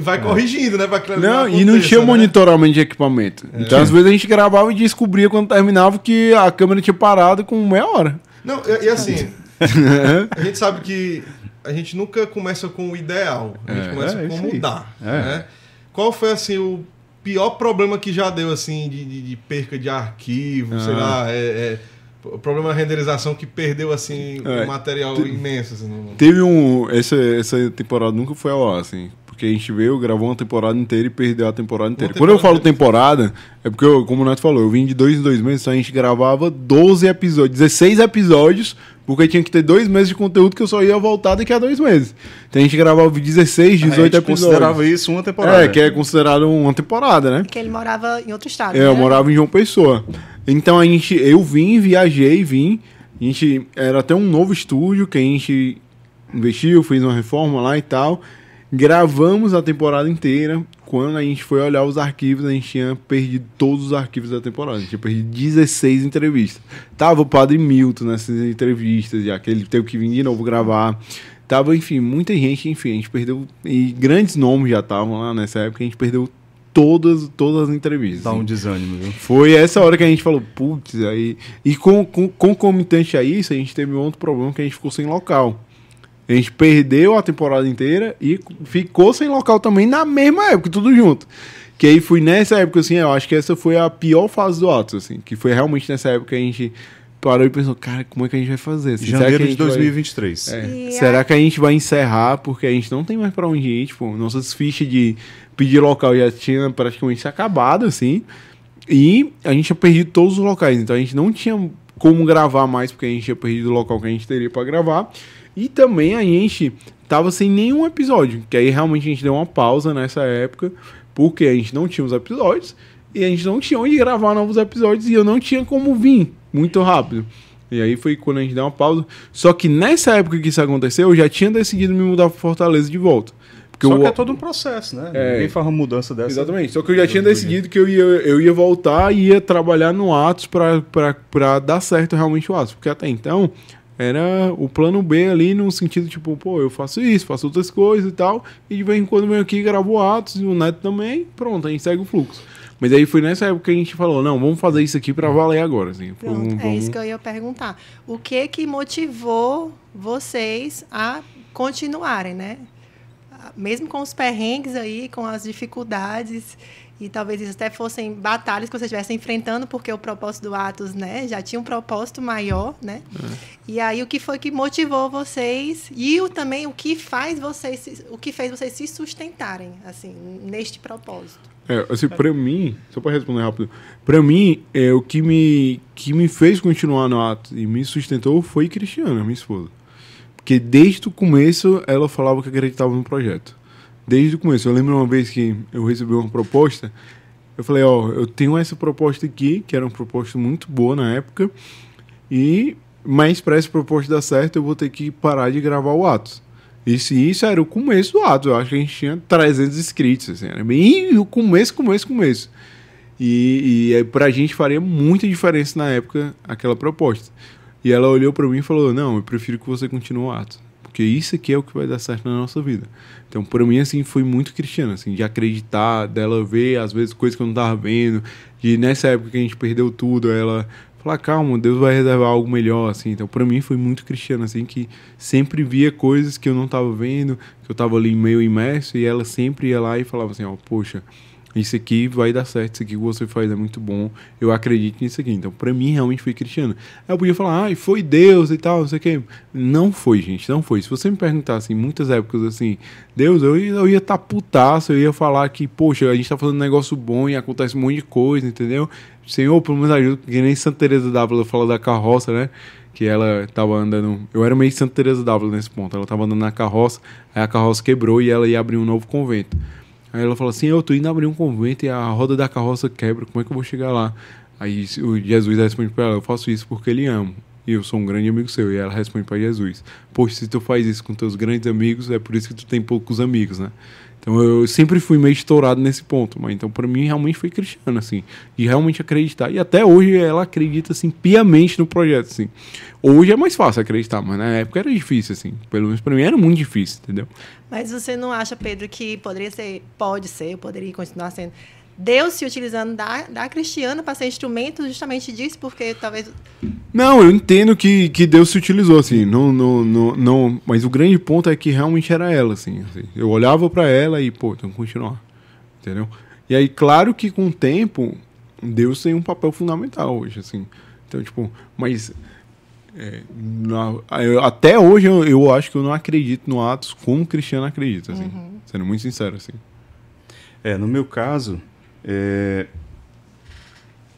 vai é. corrigindo, né? Pra não, e não tinha né? monitoramento de equipamento. É. Então, às vezes a gente gravava e descobria quando terminava que a câmera tinha parado com meia hora. Não, e, e assim, *laughs* a gente sabe que a gente nunca começa com o ideal, a gente é, começa é, com mudar. É. Né? Qual foi assim o pior problema que já deu assim de, de, de perca de arquivo, ah. sei lá, é, é, o problema da renderização que perdeu assim um é, material te, imenso. Assim, no... Teve um essa, essa temporada nunca foi ao ar, assim, porque a gente veio, gravou uma temporada inteira e perdeu a temporada inteira. Temporada Quando eu falo temporada, é porque, eu, como o Neto falou, eu vim de dois em dois meses, então a gente gravava 12 episódios, 16 episódios porque tinha que ter dois meses de conteúdo que eu só ia voltar daqui a dois meses. Então a gente gravava 16, 18 a gente episódios. considerava isso uma temporada. É, que é considerado uma temporada, né? Porque ele morava em outro estado. É, né? eu morava em João Pessoa. Então a gente, eu vim, viajei, vim. A gente era até um novo estúdio que a gente investiu, fez uma reforma lá e tal. Gravamos a temporada inteira, quando a gente foi olhar os arquivos, a gente tinha perdido todos os arquivos da temporada. A gente tinha perdido 16 entrevistas. Tava o Padre Milton nessas entrevistas, já que ele teve que vir de novo gravar. Tava, enfim, muita gente, enfim, a gente perdeu. E grandes nomes já estavam lá nessa época, a gente perdeu todas, todas as entrevistas. Tá um desânimo, viu? Foi essa hora que a gente falou, putz, aí. E com, com, concomitante a isso, a gente teve outro problema que a gente ficou sem local. A gente perdeu a temporada inteira e ficou sem local também na mesma época, tudo junto. Que aí foi nessa época, assim, eu acho que essa foi a pior fase do Atos, assim. Que foi realmente nessa época que a gente parou e pensou, cara, como é que a gente vai fazer? Assim, Janeiro de 2023. Vai... É. é. Será que a gente vai encerrar? Porque a gente não tem mais para onde ir, tipo, nossas fichas de pedir local já tinha praticamente acabado, assim. E a gente tinha perdido todos os locais, então a gente não tinha como gravar mais, porque a gente tinha perdido o local que a gente teria para gravar. E também a gente tava sem nenhum episódio, que aí realmente a gente deu uma pausa nessa época, porque a gente não tinha os episódios e a gente não tinha onde gravar novos episódios e eu não tinha como vir muito rápido. E aí foi quando a gente deu uma pausa. Só que nessa época que isso aconteceu, eu já tinha decidido me mudar para Fortaleza de volta. Porque Só eu... que é todo um processo, né? É... Ninguém faz uma mudança dessa. Exatamente. Só que eu já tinha decidido que eu ia, eu ia voltar e ia trabalhar no Atos para dar certo realmente o Atos. Porque até então era o plano B ali, no sentido tipo, pô, eu faço isso, faço outras coisas e tal. E de vez em quando venho aqui, gravo atos, e o Neto também, pronto, a gente segue o fluxo. Mas aí foi nessa época que a gente falou, não, vamos fazer isso aqui para valer agora. Assim. Pronto, vamos... é isso que eu ia perguntar. O que que motivou vocês a continuarem, né? Mesmo com os perrengues aí, com as dificuldades e talvez isso até fossem batalhas que vocês estivessem enfrentando, porque o propósito do Atos, né, já tinha um propósito maior, né? Uhum. E aí o que foi que motivou vocês e o, também o que faz vocês, o que fez vocês se sustentarem, assim, neste propósito? É, assim, para mim, só para responder rápido, para mim, é, o que me, que me fez continuar no ato e me sustentou foi Cristiana, minha esposa. Porque desde o começo ela falava que acreditava no projeto desde o começo. Eu lembro uma vez que eu recebi uma proposta, eu falei, ó, oh, eu tenho essa proposta aqui, que era uma proposta muito boa na época, e mas para essa proposta dar certo, eu vou ter que parar de gravar o Atos. E se isso era o começo do Atos, eu acho que a gente tinha 300 inscritos, assim, era bem o começo, começo, começo. E, e é, pra gente faria muita diferença na época aquela proposta. E ela olhou para mim e falou: Não, eu prefiro que você continue o ato porque isso aqui é o que vai dar certo na nossa vida. Então, para mim, assim, foi muito cristiano, assim, de acreditar, dela ver, às vezes, coisas que eu não tava vendo, de nessa época que a gente perdeu tudo, ela falar, calma, Deus vai reservar algo melhor, assim. Então, para mim, foi muito cristiano, assim, que sempre via coisas que eu não tava vendo, que eu tava ali meio imerso, e ela sempre ia lá e falava assim, ó, poxa, isso aqui vai dar certo, isso aqui que você faz é muito bom, eu acredito nisso aqui. Então, para mim, realmente foi Cristiano. eu podia falar, ai, e foi Deus e tal, não sei o quê. Não foi, gente, não foi. Se você me perguntasse em muitas épocas assim, Deus, eu, eu ia estar tá putaço, eu ia falar que, poxa, a gente tá fazendo um negócio bom e acontece um monte de coisa, entendeu? Senhor, pelo menos ajuda, que nem Santa Teresa d'Ávila fala da carroça, né? que ela tava andando. Eu era meio Santa Teresa d'Ávila nesse ponto. Ela tava andando na carroça, aí a carroça quebrou e ela ia abrir um novo convento. Aí ela falou assim: Eu tô indo abrir um convento e a roda da carroça quebra, como é que eu vou chegar lá? Aí o Jesus responde para ela: Eu faço isso porque ele amo. E eu sou um grande amigo seu. E ela responde para Jesus: Poxa, se tu faz isso com teus grandes amigos, é por isso que tu tem poucos amigos, né? Então eu sempre fui meio estourado nesse ponto, mas então para mim realmente foi Cristiano assim, de realmente acreditar. E até hoje ela acredita assim piamente no projeto assim. Hoje é mais fácil acreditar, mas na época era difícil assim, pelo menos para mim era muito difícil, entendeu? Mas você não acha, Pedro, que poderia ser, pode ser, poderia continuar sendo Deus se utilizando da, da Cristiana para ser instrumento justamente disso, porque talvez. Não, eu entendo que, que Deus se utilizou, assim. Não, não, não, não, mas o grande ponto é que realmente era ela, assim. assim eu olhava para ela e, pô, então continuar. Entendeu? E aí, claro que com o tempo, Deus tem um papel fundamental hoje, assim. Então, tipo, mas. É, na, eu, até hoje eu, eu, acho que eu não acredito no Atos como o Cristiano acredita, assim. Uhum. Sendo muito sincero, assim. É, no meu caso, é,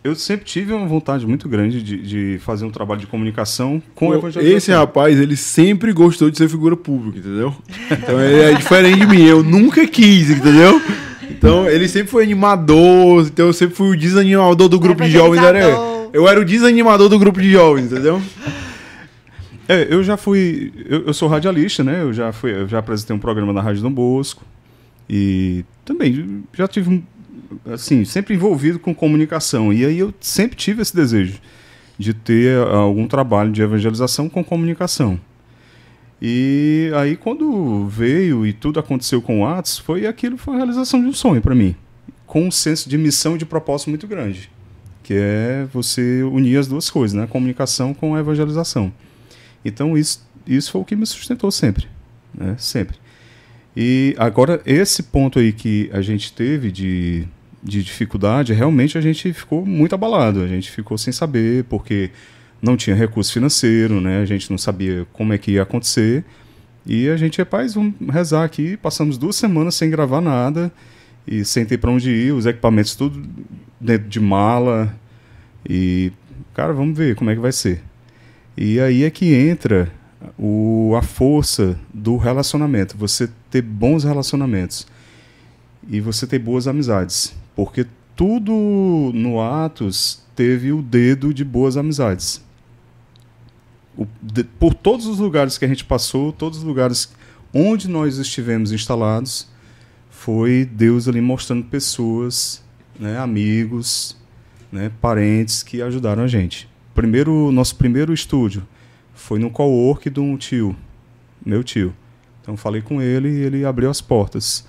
eu sempre tive uma vontade muito grande de, de fazer um trabalho de comunicação com Esse rapaz, ele sempre gostou de ser figura pública, entendeu? Então ele é diferente de mim, eu nunca quis, entendeu? Então ele sempre foi animador, então eu sempre fui o desanimador do grupo de jovens. Era eu. eu era o desanimador do grupo de jovens, entendeu? É, eu já fui. Eu, eu, sou radialista, né? Eu já, fui, eu já apresentei um programa na Rádio Dom Bosco. E também já tive assim, sempre envolvido com comunicação. E aí eu sempre tive esse desejo de ter ah, algum trabalho de evangelização com comunicação. E aí quando veio e tudo aconteceu com o Atos, foi aquilo foi a realização de um sonho para mim, com um senso de missão e de propósito muito grande, que é você unir as duas coisas, né? Comunicação com a evangelização. Então isso isso foi o que me sustentou sempre, né? Sempre. E agora esse ponto aí que a gente teve de de dificuldade, realmente a gente ficou muito abalado. A gente ficou sem saber, porque não tinha recurso financeiro, né? A gente não sabia como é que ia acontecer. E a gente, rapaz, vamos rezar aqui. Passamos duas semanas sem gravar nada e sem ter para onde ir, os equipamentos tudo dentro de mala. E, cara, vamos ver como é que vai ser. E aí é que entra o, a força do relacionamento, você ter bons relacionamentos e você ter boas amizades. Porque tudo no Atos teve o dedo de boas amizades. O, de, por todos os lugares que a gente passou, todos os lugares onde nós estivemos instalados, foi Deus ali mostrando pessoas, né, amigos, né, parentes que ajudaram a gente. Primeiro, nosso primeiro estúdio foi no co-work de um tio, meu tio. Então falei com ele e ele abriu as portas.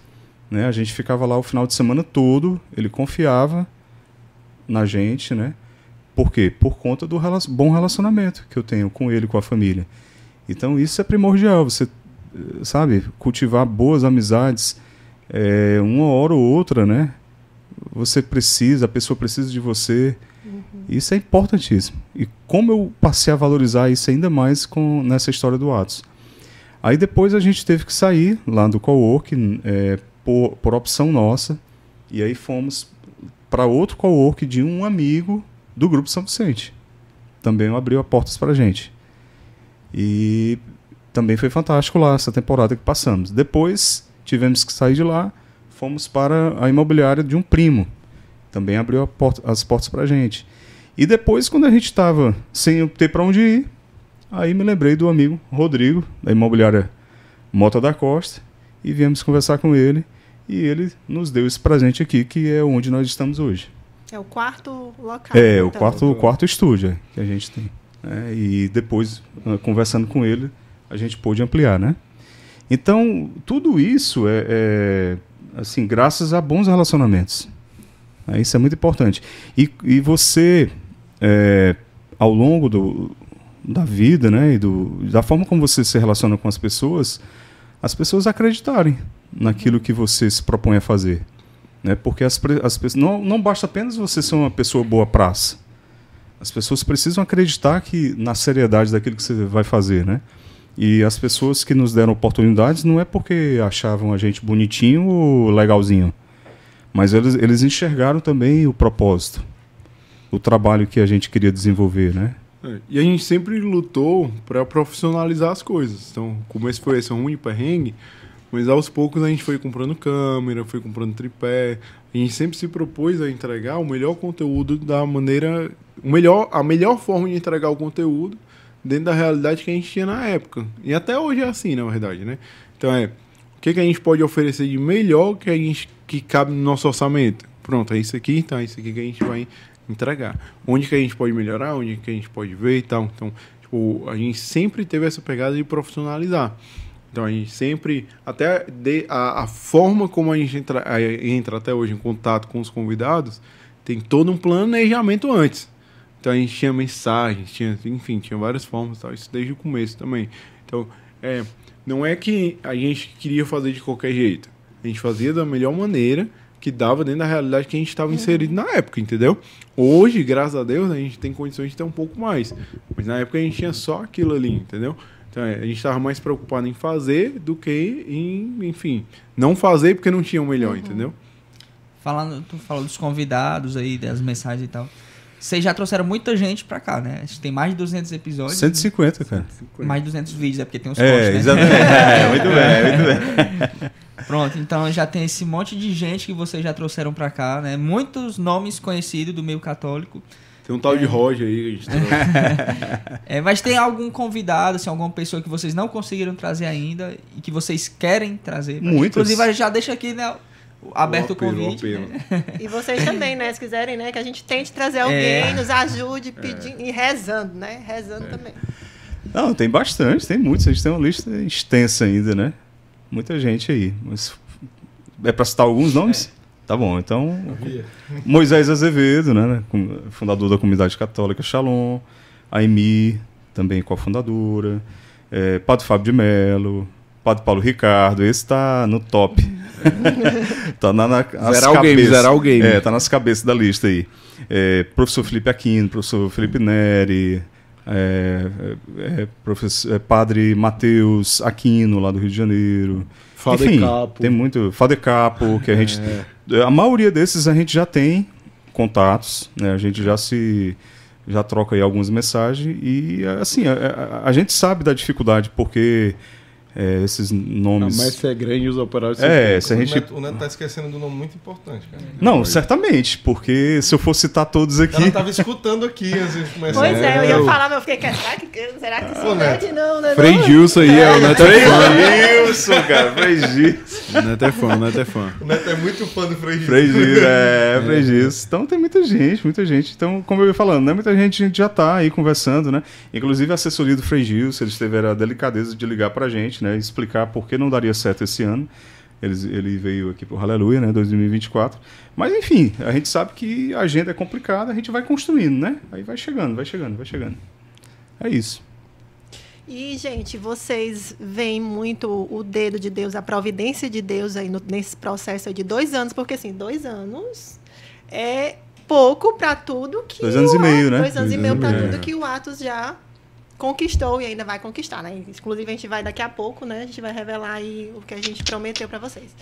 Né? A gente ficava lá o final de semana todo, ele confiava na gente, né? Por quê? Por conta do relacion... bom relacionamento que eu tenho com ele, com a família. Então isso é primordial, você eh, sabe, cultivar boas amizades, é, uma hora ou outra, né? Você precisa, a pessoa precisa de você. Uhum. Isso é importantíssimo. E como eu passei a valorizar isso ainda mais com nessa história do Atos. Aí depois a gente teve que sair lá do cowork é, eh, por, por opção nossa. E aí fomos para outro co-work de um amigo do Grupo São Vicente. Também abriu as portas para a gente. E também foi fantástico lá, essa temporada que passamos. Depois tivemos que sair de lá, fomos para a imobiliária de um primo. Também abriu porta, as portas para a gente. E depois, quando a gente estava sem ter para onde ir, aí me lembrei do amigo Rodrigo, da imobiliária Mota da Costa, e viemos conversar com ele. E ele nos deu esse presente aqui, que é onde nós estamos hoje. É o quarto local. É, então. o quarto, quarto estúdio que a gente tem. Né? E depois, ah, conversando com ele, a gente pôde ampliar, né? Então, tudo isso é, é assim, graças a bons relacionamentos. Né? Isso é muito importante. E, e você, é, ao longo do, da vida, né, e do, da forma como você se relaciona com as pessoas, as pessoas acreditarem naquilo que você se propõe a fazer. Né? Porque as, as pessoas, não, não basta apenas você ser uma pessoa boa praça. As pessoas precisam acreditar que na seriedade daquilo que você vai fazer, né? E as pessoas que nos deram oportunidades não é porque achavam a gente bonitinho ou legalzinho, mas eles, eles enxergaram também o propósito, o trabalho que a gente queria desenvolver, né? É, e a gente sempre lutou para profissionalizar as coisas. Então, como esse foi esse ruim perrengue, mas aos poucos a gente foi comprando câmera, foi comprando tripé. A gente sempre se propôs a entregar o melhor conteúdo da maneira. O melhor, a melhor forma de entregar o conteúdo dentro da realidade que a gente tinha na época. E até hoje é assim, na verdade, né? Então é. O que, que a gente pode oferecer de melhor que a gente que cabe no nosso orçamento? Pronto, é isso aqui, então é isso aqui que a gente vai entregar. Onde que a gente pode melhorar, onde que a gente pode ver e tal. Então, tipo, a gente sempre teve essa pegada de profissionalizar. Então a gente sempre, até de, a, a, forma como a gente entra, a, entra até hoje em contato com os convidados, tem todo um planejamento antes. Então a gente tinha mensagens, tinha, enfim, tinha várias formas, tal, isso desde o começo também. Então, é, não é que a gente queria fazer de qualquer jeito. A gente fazia da melhor maneira que dava dentro da realidade que a gente estava uhum. inserido na época, entendeu? Hoje, graças a Deus, a gente tem condições de ter um pouco mais. Mas na época a gente tinha só aquilo ali, entendeu? Então, é, a gente estava mais preocupado em fazer do que em, enfim, não fazer porque não tinha o um melhor, uhum. entendeu? Falando, tu falou dos convidados aí, das mensagens e tal. Vocês já trouxeram muita gente pra cá, né? Tem mais de 200 episódios. 150, né? cara. 150. Mais de 200 vídeos, é porque tem uns é, cortes, né? Exatamente. *laughs* é, muito bem, é, muito bem. *laughs* Pronto, então já tem esse monte de gente que vocês já trouxeram pra cá, né? Muitos nomes conhecidos do meio católico. Tem um tal é. de Roger aí que a gente *laughs* é, Mas tem algum convidado, assim, alguma pessoa que vocês não conseguiram trazer ainda e que vocês querem trazer? Muitos. Inclusive, a gente já deixa aqui, né? aberto o, apelo, o convite. O né? *laughs* E vocês também, né? Se quiserem, né? Que a gente tente trazer é. alguém, é. nos ajude pedindo, é. e rezando, né? Rezando é. também. Não, tem bastante, tem muitos. A gente tem uma lista extensa ainda, né? Muita gente aí. Mas é para citar alguns nomes? Tá bom, então. *laughs* Moisés Azevedo, né? né fundador da comunidade católica Shalom, a também cofundadora, é, Padre Fábio de Mello, Padre Paulo Ricardo, esse está no top. *laughs* tá na, na, nas zerar cabeças. o game, zerar o game. É, tá nas cabeças da lista aí. É, professor Felipe Aquino, professor Felipe Neri, é, é, é professor, é, padre Matheus Aquino, lá do Rio de Janeiro. Fadecapo. Enfim, tem muito. Capo, que a é. gente é, a maioria desses a gente já tem contatos, né? A gente já se já troca aí algumas mensagens e assim a, a, a gente sabe da dificuldade porque é, esses nomes. Não, mas se é grande os operários. É, se a gente. O Neto, está esquecendo do nome muito importante, cara. Não, Depois. certamente, porque se eu fosse citar todos aqui. Ela estava escutando aqui as *laughs* de Pois é, eu ia é, falar, mas eu fiquei, será que, será que isso é Neto. não, né? Frei Gilson aí, é, o Neto é fã. Frei Gilson, cara, Frei Gilson. O Neto é fã, o Neto é fã. O Neto é muito fã do Frei Gilson. Frei Gilson, é, é, Frei Gilson. Então tem muita gente, muita gente. Então, como eu ia falando, né, muita gente a gente já está aí conversando, né? Inclusive a assessoria do Frei Gilson, eles tiveram a delicadeza de ligar pra gente, né né, explicar por que não daria certo esse ano. Ele, ele veio aqui para o Aleluia, né, 2024. Mas, enfim, a gente sabe que a agenda é complicada, a gente vai construindo, né? Aí vai chegando, vai chegando, vai chegando. É isso. E, gente, vocês veem muito o dedo de Deus, a providência de Deus aí no, nesse processo de dois anos, porque, assim, dois anos é pouco para tudo que. Dois anos e meio, né? Dois anos dois e meio para tudo que o Atos já conquistou e ainda vai conquistar, né? Inclusive a gente vai daqui a pouco, né? A gente vai revelar aí o que a gente prometeu para vocês.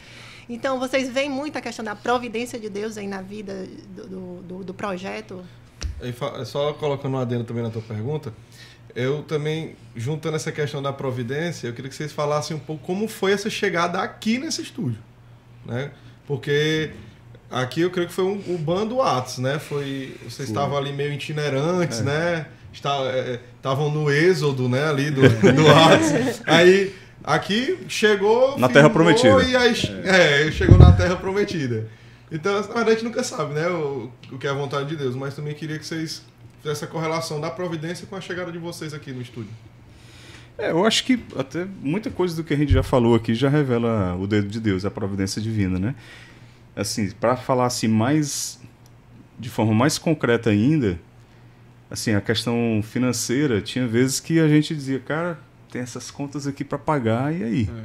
Então vocês veem muito a questão da providência de Deus aí na vida do, do, do projeto. E só colocando um adendo também na tua pergunta, eu também juntando essa questão da providência, eu queria que vocês falassem um pouco como foi essa chegada aqui nesse estúdio, né? Porque aqui eu creio que foi um, um bando atos, né? Foi vocês estavam ali meio itinerantes, é. né? Está, é, estavam no êxodo, né, ali do, do Hades. *laughs* Aí aqui chegou. Na filmou, Terra Prometida. E aí, é. é, chegou na Terra Prometida. Então, na verdade, a gente nunca sabe, né, o, o que é a vontade de Deus, mas também queria que vocês fizessem a correlação da providência com a chegada de vocês aqui no estúdio. É, eu acho que até muita coisa do que a gente já falou aqui já revela o dedo de Deus, a providência divina, né? Assim, para falar assim mais de forma mais concreta ainda, assim, a questão financeira, tinha vezes que a gente dizia, cara, tem essas contas aqui para pagar, e aí? É.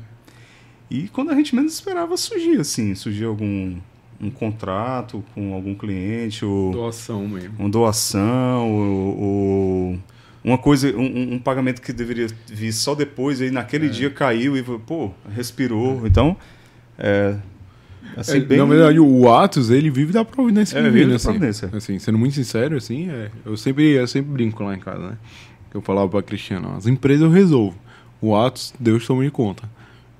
E quando a gente menos esperava, surgia, assim, surgia algum um contrato com algum cliente ou doação mesmo uma doação ou, ou uma coisa um, um, pagamento que deveria vir só depois aí naquele é. dia caiu e pô respirou é. então é, Assim, é, bem... Na verdade, o Atos, ele vive da providência é, assim, providência. assim, sendo muito sincero, assim, é, eu, sempre, eu sempre brinco lá em casa, né? eu falava pra Cristiano, as empresas eu resolvo. O Atos, Deus toma de conta.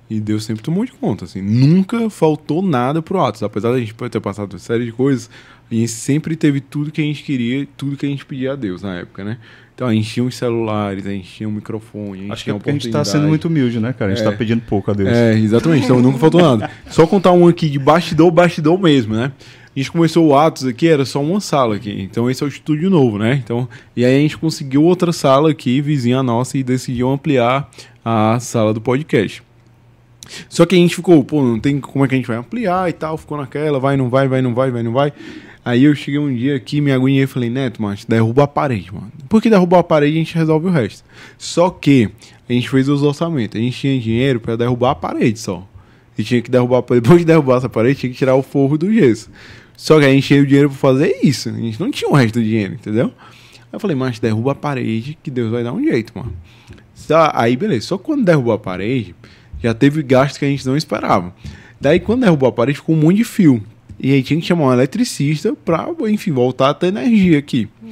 E Deus sempre tomou de conta, assim. Nunca faltou nada pro Atos. Apesar da gente ter passado uma série de coisas, a gente sempre teve tudo que a gente queria, tudo que a gente pedia a Deus na época, né? Então, ah, enchiam os celulares, enchiam o microfone. Acho que é porque a, a gente está sendo muito humilde, né, cara? A gente está é. pedindo pouco a Deus. É, exatamente. Então, nunca faltou nada. Só contar um aqui de bastidor, bastidor mesmo, né? A gente começou o Atos aqui, era só uma sala aqui. Então, esse é o estúdio novo, né? Então, e aí a gente conseguiu outra sala aqui, vizinha nossa, e decidiu ampliar a sala do podcast. Só que a gente ficou, pô, não tem como é que a gente vai ampliar e tal, ficou naquela, vai, não vai, vai, não vai, vai, não vai. Aí eu cheguei um dia aqui, me aguinhei e falei, Neto, mano, derruba a parede, mano. Porque derrubar a parede a gente resolve o resto. Só que a gente fez os orçamentos, a gente tinha dinheiro para derrubar a parede só. E tinha que derrubar, depois de derrubar essa parede, tinha que tirar o forro do gesso. Só que a gente tinha o dinheiro para fazer isso, a gente não tinha o resto do dinheiro, entendeu? Aí eu falei, mas derruba a parede que Deus vai dar um jeito, mano. Aí beleza, só quando derrubou a parede já teve gastos que a gente não esperava. Daí, quando derrubou a parede, ficou um monte de fio. E aí tinha que chamar um eletricista para, enfim, voltar a ter energia aqui. Uhum.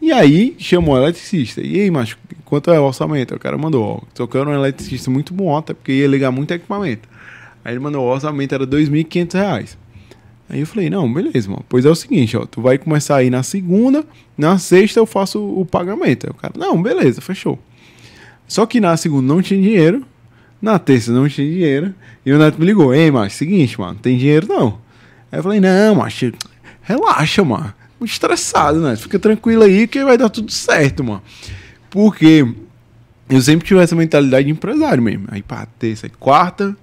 E aí chamou o eletricista. E aí, mas quanto é o orçamento? O cara mandou, ó, só que era um eletricista muito bom, até porque ia ligar muito equipamento. Aí ele mandou, o orçamento era R$ 2.500. Aí eu falei, não, beleza, mano. Pois é o seguinte, ó, tu vai começar aí na segunda, na sexta eu faço o pagamento. Aí o cara, não, beleza, fechou. Só que na segunda não tinha dinheiro, na terça não tinha dinheiro. E o Neto me ligou: Ei, macho, seguinte, mano, tem dinheiro não. Aí eu falei: Não, macho, relaxa, mano. Muito estressado, né? Fica tranquilo aí que vai dar tudo certo, mano. Porque eu sempre tive essa mentalidade de empresário mesmo. Aí, pá, terça, quarta,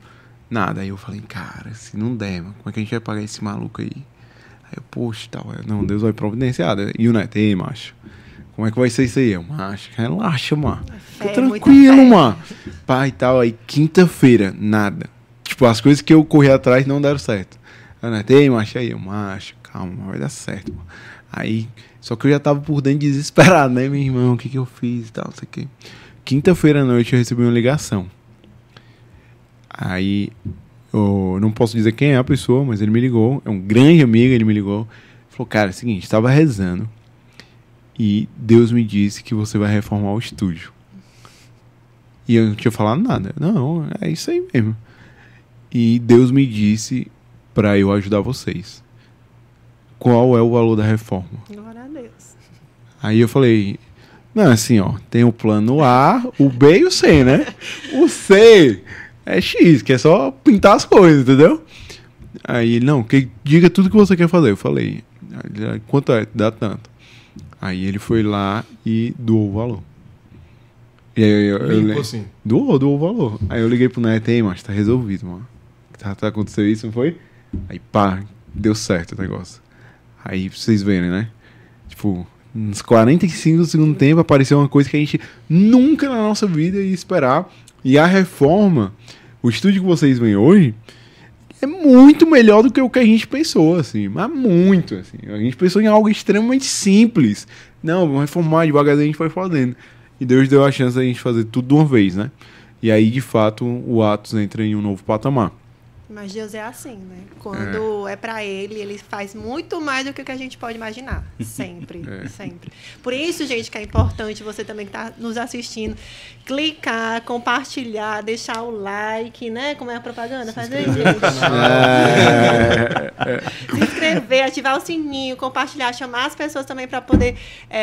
nada. Aí eu falei: Cara, se não der, mano, como é que a gente vai pagar esse maluco aí? Aí eu, poxa, tal. Tá, não, Deus vai providenciar. Né? E o Neto: Ei, macho. Como é que vai ser isso aí? Eu, é macho, relaxa, mano. É Fica é tranquilo, mano. Pai e tal. Aí, quinta-feira, nada. Tipo, as coisas que eu corri atrás não deram certo. Eu natei, macho, aí, eu, macho, calma, vai dar certo, mano. Aí, só que eu já tava por dentro desesperado, né, meu irmão? O que que eu fiz e tal, não sei o Quinta-feira à noite eu recebi uma ligação. Aí, eu não posso dizer quem é a pessoa, mas ele me ligou. É um grande amigo, ele me ligou. Falou, cara, é o seguinte, tava rezando e Deus me disse que você vai reformar o estúdio. E eu não tinha falado nada. Não, é isso aí mesmo. E Deus me disse para eu ajudar vocês. Qual é o valor da reforma? Glória a Deus. Aí eu falei, não, é assim, ó, tem o plano A, o B e o C, né? O C é X, que é só pintar as coisas, entendeu? Aí ele, não, que, diga tudo que você quer fazer. Eu falei, ah, quanto é? Dá tanto. Aí ele foi lá e doou o valor. E aí eu, eu, assim. Doou, doou o valor. Aí eu liguei pro Neto, aí, mas tá resolvido, mano. Tá, tá aconteceu isso, não foi? Aí pá, deu certo o negócio. Aí vocês verem, né? Tipo, uns 45 do segundo tempo apareceu uma coisa que a gente nunca na nossa vida ia esperar. E a reforma, o estúdio que vocês veem hoje, é muito melhor do que o que a gente pensou, assim, mas muito, assim. A gente pensou em algo extremamente simples. Não, vamos reformar devagarzinho, a gente vai fazendo. E Deus deu a chance da gente fazer tudo de uma vez, né? E aí, de fato, o Atos entra em um novo patamar. Mas Deus é assim, né? É. Quando é, é para ele, ele faz muito mais do que o que a gente pode imaginar. *laughs* É. Sempre, é. sempre. Por isso, gente, que é importante você também que está nos assistindo, clicar, compartilhar, deixar o like, né? Como é a propaganda? Fazer isso. É. é. *laughs* se inscrever, ativar o sininho, compartilhar, chamar as pessoas também para poder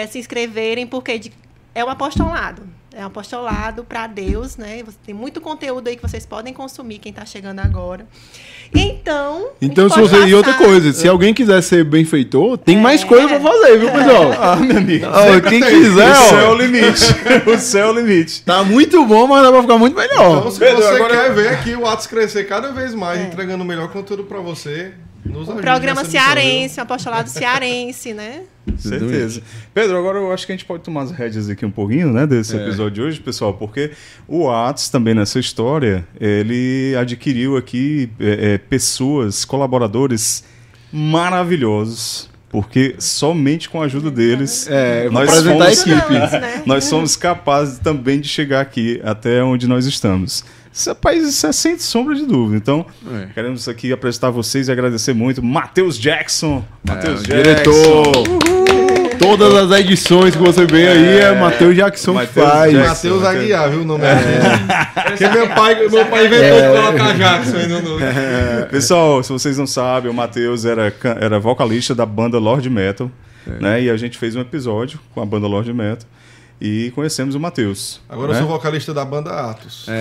se inscreverem, porque de, é o apostolado é um apostolado para Deus, né? Tem muito conteúdo aí que vocês podem consumir, quem está chegando agora. Então. Então, se você. Passar. E outra coisa, se alguém quiser ser benfeitor, tem é. mais coisa para fazer, viu, pessoal? *laughs* ah, meu amigo. Ah, quem é quiser. O ó. céu é o limite. *laughs* o céu é o limite. Tá muito bom, mas dá para ficar muito melhor. Então, se Pedro, você agora quer ver aqui o Atos crescer cada vez mais, é. entregando o melhor conteúdo para você, nos o programa cearense, apostolado cearense, né? Certeza. Pedro, agora eu acho que a gente pode tomar as rédeas aqui um pouquinho, né, desse é. episódio de hoje, pessoal, porque o Atos também nessa história, ele adquiriu aqui é, é, pessoas, colaboradores maravilhosos, porque somente com a ajuda é, deles é, é nós, somos, *laughs* nós né? somos capazes também de chegar aqui até onde nós estamos. Isso, rapaz, isso é sem sombra de dúvida. Então, é. queremos aqui apresentar vocês e agradecer muito. Matheus Jackson. Matheus é, Jackson. Diretor. Todas as edições que você vê aí é, é. Matheus Jackson Mateus que faz. Matheus Aguiar, viu o nome é. *laughs* Porque meu pai, meu pai inventou é. de colocar Jackson aí no nome. É. Pessoal, se vocês não sabem, o Matheus era, era vocalista da banda Lord Metal. É. Né? E a gente fez um episódio com a banda Lord Metal e conhecemos o Matheus. Agora né? eu sou vocalista da banda Atos. É.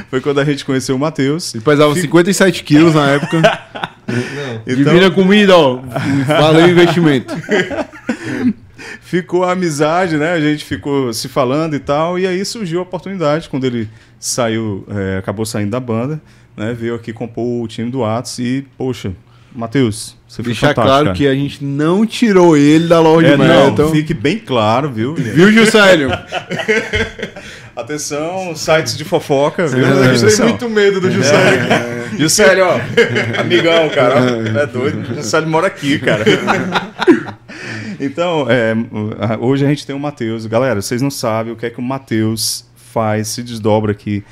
é. *laughs* Foi quando a gente conheceu o Matheus. Ele pesava Fico... 57 quilos na época. *laughs* Não. Então... Divina comida, ó. Valeu o investimento. *laughs* ficou a amizade, né? A gente ficou se falando e tal. E aí surgiu a oportunidade quando ele saiu, é, acabou saindo da banda, né? Veio aqui compor o time do Atos e, poxa, Matheus, você Deixar foi claro que a gente não tirou ele da loja é, de Não, então... fique bem claro, viu? Viu, Juscelio? *laughs* Atenção, sites de fofoca, viu? É, eu tenho muito medo do é. Juscelio. É, *laughs* é. ó, amigão, cara, é. é doido. O Juscelio mora aqui, cara. *laughs* Então, é, hoje a gente tem o Matheus. Galera, vocês não sabem o que é que o Matheus faz, se desdobra aqui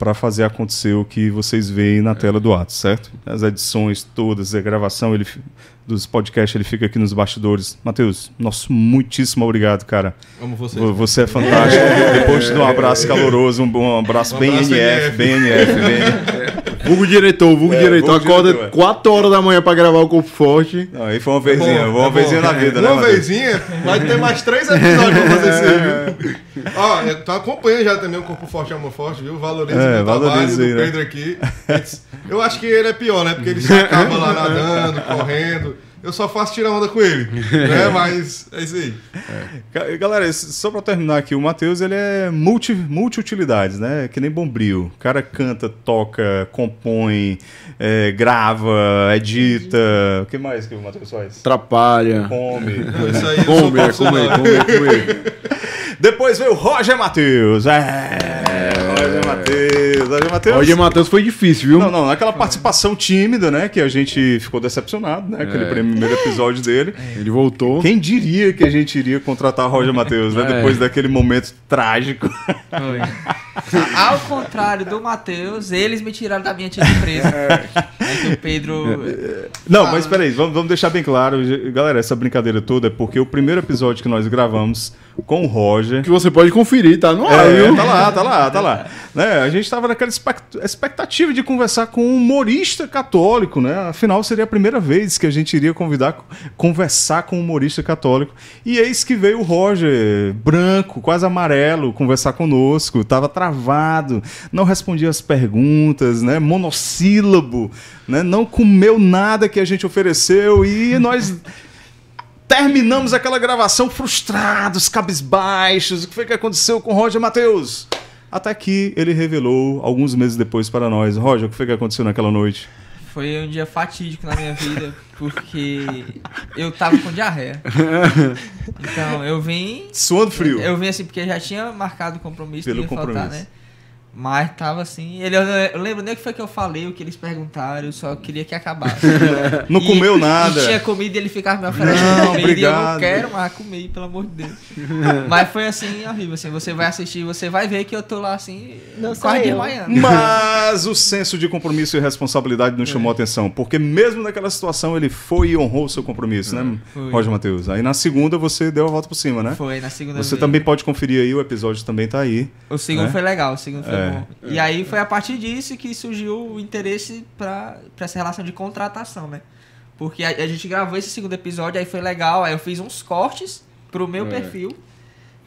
para fazer acontecer o que vocês veem na é. tela do ato, certo? As edições todas, a gravação ele, dos podcasts, ele fica aqui nos bastidores. Matheus, nosso muitíssimo obrigado, cara. Amo você. Você é fantástico. É. *laughs* Depois te dou um abraço caloroso, um, abraço, um bem, abraço NF, bem NF, bem NF. *laughs* Vulgo diretor, vulgo é, diretor. Acorda diretor, 4 é. horas da manhã pra gravar o Corpo Forte. Aí foi uma vezinha, tá bom, uma tá vezinha bom. na vida, né? Uma vezinha? Vai ter mais três episódios pra *laughs* fazer isso aí, é. Ó, oh, tu acompanha já também o Corpo Forte Alma Forte, viu? Valoriza é, o trabalho do né? Pedro né? aqui. Eu acho que ele é pior, né? Porque ele só acaba lá nadando, *laughs* correndo. Eu só faço tirar onda com ele. Né? *laughs* Mas é isso aí. É. Galera, só pra terminar aqui, o Matheus ele é multi, multi-utilidades, né? Que nem bombril. O cara canta, toca, compõe, é, grava, edita. O que mais que o Matheus faz? Atrapalha. Come. Isso aí é come, é, come, come, come, come. *laughs* Depois veio o Roger Matheus. É, é, Roger Matheus. Hoje é, Matheus. Hoje Matheus foi difícil, viu? Não, não, naquela participação tímida, né? Que a gente ficou decepcionado, né? Aquele é. primeiro episódio dele. É, ele voltou. Quem diria que a gente iria contratar Roger Matheus, né? *laughs* É. Depois daquele momento trágico. Foi. *laughs* Ao contrário do Matheus, eles me tiraram da minha tia de empresa. É. é o Pedro. Não, mas peraí, vamos, vamos deixar bem claro. Galera, essa brincadeira toda é porque o primeiro episódio que nós gravamos com o Roger. Que você pode conferir, tá no ar, é, viu? Tá lá, tá lá, tá lá. *laughs* Né? A gente tava aquela expectativa de conversar com um humorista católico, né? Afinal, seria a primeira vez que a gente iria convidar, conversar com um humorista católico. E eis que veio o Roger, branco, quase amarelo, conversar conosco. Tava travado, não respondia as perguntas, né? Monossílabo, né? Não comeu nada que a gente ofereceu e nós. terminamos aquela gravação frustrados, cabisbaixos. O que foi que aconteceu com o Roger Matheus? Até que ele revelou, alguns meses depois, para nós: Roger, o que foi que aconteceu naquela noite? Foi um dia fatídico na minha vida, *laughs* porque eu tava com diarreia. Então, eu vim. Suando frio. Eu, eu vim assim, porque já tinha marcado o compromisso Pelo que ia compromisso. faltar, né? Mas tava assim. Ele, eu lembro nem o que foi que eu falei, o que eles perguntaram, eu só queria que acabasse. *laughs* não e, comeu nada. E tinha comida e ele ficava me oferecendo não, comida obrigado. e eu não quero mais comer, pelo amor de Deus. *laughs* Mas foi assim, horrível. Assim, você vai assistir, você vai ver que eu tô lá assim, não quase manhã. Mas o senso de compromisso e responsabilidade não é. chamou atenção, porque mesmo naquela situação ele foi e honrou o seu compromisso, né, é, né, foi. Roger Matheus? Aí na segunda você deu a volta por cima, né? Foi, na segunda. Você vez. também pode conferir aí, o episódio também tá aí. O segundo né? foi legal, o segundo foi é. É. e aí foi a partir disso que surgiu o interesse para essa relação de contratação, né? Porque a, a, gente gravou esse segundo episódio, aí foi legal, aí eu fiz uns cortes pro meu é. perfil.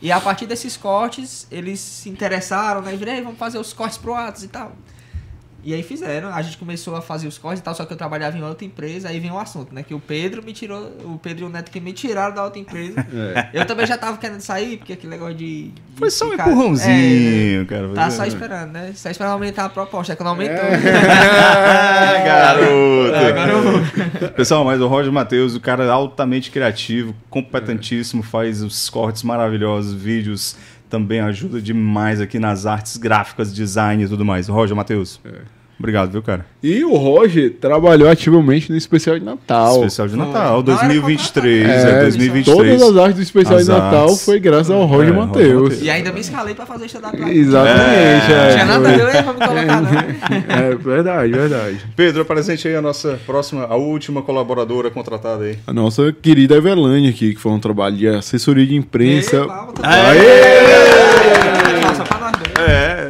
E a partir desses cortes, eles se interessaram, né? E virei, vamos fazer os cortes pro Atos e tal. E aí fizeram, a gente começou a fazer os cortes e tal, só que eu trabalhava em outra empresa, aí vem o assunto, né? Que o Pedro me tirou, o Pedro e o Neto que me tiraram da outra empresa. *laughs* É. Eu também já tava querendo sair, porque aquele negócio de. de Foi só ficar, um empurrãozinho, é, cara. Tá só esperando, né? Só esperando aumentar a proposta, é que não aumentou. É, *laughs* *laughs* garoto! É, Pessoal, mas o Roger Matheus, o cara altamente criativo, competentíssimo, faz os cortes maravilhosos, vídeos também ajuda demais aqui nas artes gráficas, design e tudo mais. Roger, Matheus. É. Obrigado, viu, cara? E o Roger trabalhou ativamente no especial de Natal. Especial de Natal, ah, 2023, é, é, 2023. Todas as artes do especial as de Natal artes. foi graças ao Roger é, Matheus. E ainda me escalei pra fazer stand-up lá. Exatamente. É. é. Tinha nada a ver, pra me colocar, não. É, é verdade, verdade. Pedro, apresente aí a nossa próxima, a última colaboradora contratada aí. A nossa querida Evelane aqui, que foi um trabalho de assessoria de imprensa. Ei, tá Aê!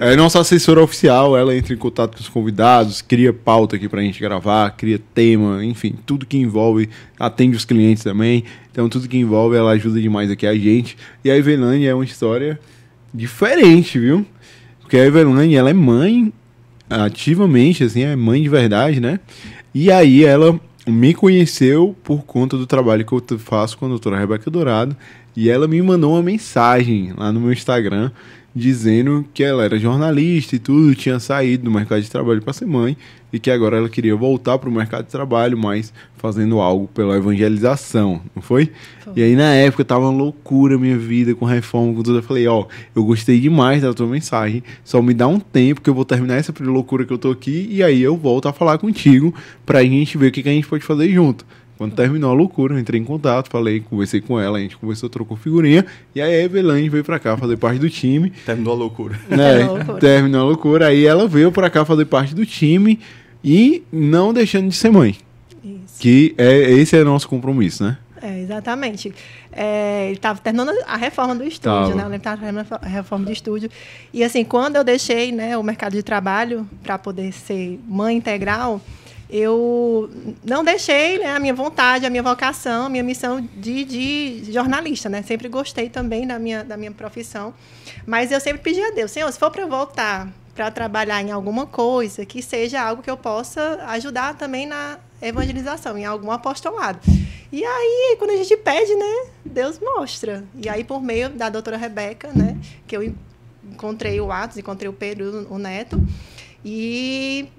É nossa assessora oficial, ela entra em contato com os convidados, cria pauta aqui pra gente gravar, cria tema, enfim, tudo que envolve, atende os clientes também. Então, tudo que envolve, ela ajuda demais aqui a gente. E a Evelane é uma história diferente, viu? Porque a Evelane, ela é mãe, ativamente, assim, é mãe de verdade, né? E aí ela me conheceu por conta do trabalho que eu faço com a doutora Rebeca Dourado. E ela me mandou uma mensagem lá no meu Instagram dizendo que ela era jornalista e tudo, tinha saído do mercado de trabalho para ser mãe e que agora ela queria voltar para o mercado de trabalho, mas fazendo algo pela evangelização, não foi? foi? E aí na época tava uma loucura minha vida com reforma, com tudo. Eu falei, ó, eu gostei demais da tua mensagem, só me dá um tempo que eu vou terminar essa loucura que eu tô aqui e aí eu volto a falar contigo para a gente ver o que, que a gente pode fazer junto. Quando terminou a loucura, eu entrei em contato, falei, conversei com ela, a gente conversou, trocou figurinha. E aí a Eveline veio pra cá fazer parte do time. Terminou a loucura. Né? Terminou, terminou a loucura. Aí ela veio pra cá fazer parte do time e não deixando de ser mãe. Isso. Que é, esse é o nosso compromisso, né? É, exatamente. É, ele estava terminando a reforma do estúdio, tava. né? Ele estava terminando a reforma do estúdio. E assim, quando eu deixei né, o mercado de trabalho para poder ser mãe integral, eu não deixei né, a minha vontade, a minha vocação, a minha missão de, de jornalista, né? Sempre gostei também da minha, da minha profissão. Mas eu sempre pedi a Deus, Senhor, se for para voltar para trabalhar em alguma coisa, que seja algo que eu possa ajudar também na evangelização, em algum apostolado. E aí, quando a gente pede, né, Deus mostra. E aí, por meio da doutora Rebeca, né, que eu encontrei o Atos, encontrei o Pedro, o Neto, e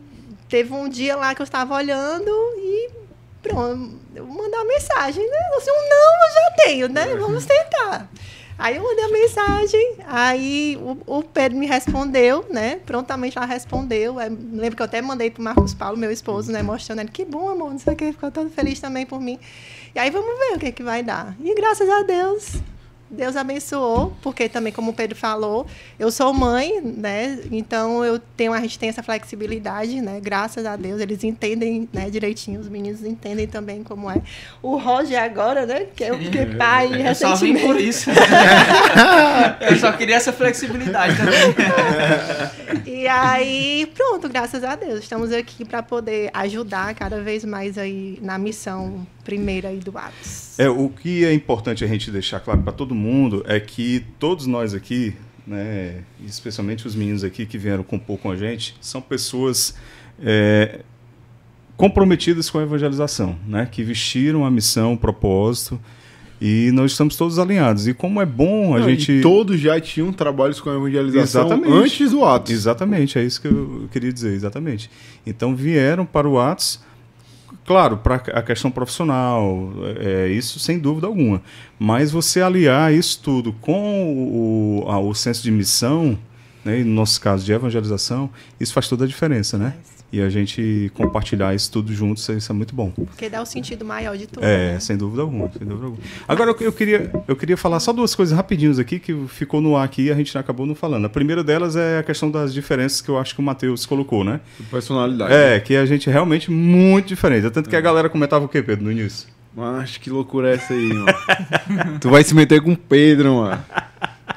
teve um dia lá que eu estava olhando e pronto, eu mandar uma mensagem, né? Assim, um não eu já tenho, né? Uhum. Vamos tentar. Aí eu mandei a mensagem, aí o, o Pedro me respondeu, né? Prontamente ela respondeu. É, lembro que eu até mandei pro Marcos Paulo, meu esposo, né? Mostrando ele, que bom, amor, não sei o que, ficou todo feliz também por mim. E aí vamos ver o que, é que vai dar. E graças a Deus, Deus abençoou, porque também, como o Pedro falou, eu sou mãe, né? Então eu tenho, a gente tem essa flexibilidade, né? Graças a Deus, eles entendem né, direitinho, os meninos entendem também como é. O Roger agora, né? Que é o pai pai eu recentemente. só vim por isso. *laughs* eu só queria essa flexibilidade também. E aí, pronto, graças a Deus, estamos aqui para poder ajudar cada vez mais aí na missão primeira aí do Atos. É, o que é importante a gente deixar claro para todo mundo é que todos nós aqui, né, especialmente os meninos aqui que vieram compor com a gente, são pessoas é, comprometidas com a evangelização, né, que vestiram a missão, o propósito, e nós estamos todos alinhados. E como é bom a Não, gente. todos já tinham trabalhos com a exatamente. antes do Atos. Exatamente, é isso que eu queria dizer, exatamente. Então vieram para o Atos, claro, para a questão profissional, é, é isso sem dúvida alguma. Mas você aliar isso tudo com o, a, o senso de missão, né, no nosso caso de evangelização, isso faz toda a diferença, né? É e a gente compartilhar isso tudo juntos, isso é, é muito bom. Porque dá o um sentido maior de tudo. É, né? sem dúvida alguma, sem dúvida alguma. Agora eu, eu, queria, eu queria falar só duas coisas rapidinhas aqui que ficou no ar aqui e a gente acabou não falando. A primeira delas é a questão das diferenças que eu acho que o Matheus colocou, né? Personalidade. É, que a gente é realmente muito diferente. É tanto que a galera comentava o quê, Pedro, no início? Mas que loucura é essa aí, mano? *laughs* tu vai se meter com o Pedro, mano.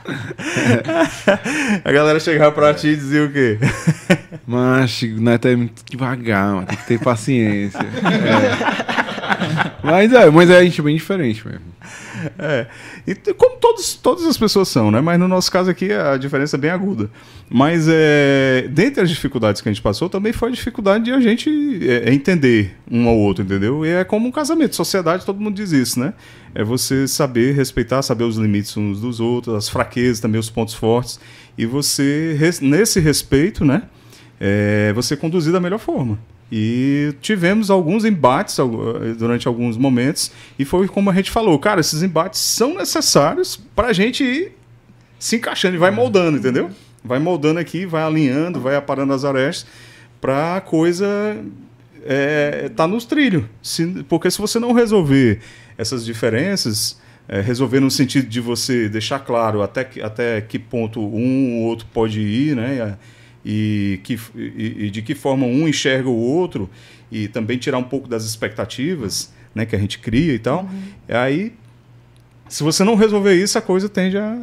*laughs* A galera chegava pra ti e dizia o quê? Mas, nós tá muito devagar, mano. tem que ter paciência. É. *laughs* mas é, mas é a gente bem é diferente mesmo. É. E, como todos, todas as pessoas são, né? Mas no nosso caso aqui a diferença é bem aguda. Mas é, dentre as dificuldades que a gente passou, também foi a dificuldade de a gente é, é, entender um ao outro, entendeu? E é como um casamento, sociedade, todo mundo diz isso, né? É você saber respeitar, saber os limites uns dos outros, as fraquezas, também os pontos fortes. E você, nesse respeito, né? É, você conduzir da melhor forma. E tivemos alguns embates eh, durante alguns momentos, e foi como a gente falou, cara, esses embates são necessários para a gente ir se encaixando e vai é. moldando, entendeu? Vai moldando aqui, vai alinhando, vai aparando as arestas para a coisa é, tá nos trilhos. Se, porque se você não resolver essas diferenças, é, resolver no sentido de você deixar claro até que, até que ponto um ou outro pode ir, né? E, e, que, e, e de que forma um enxerga o outro e também tirar um pouco das expectativas né, que a gente cria e tal. Uhum. aí, se você não resolver isso, a coisa tende a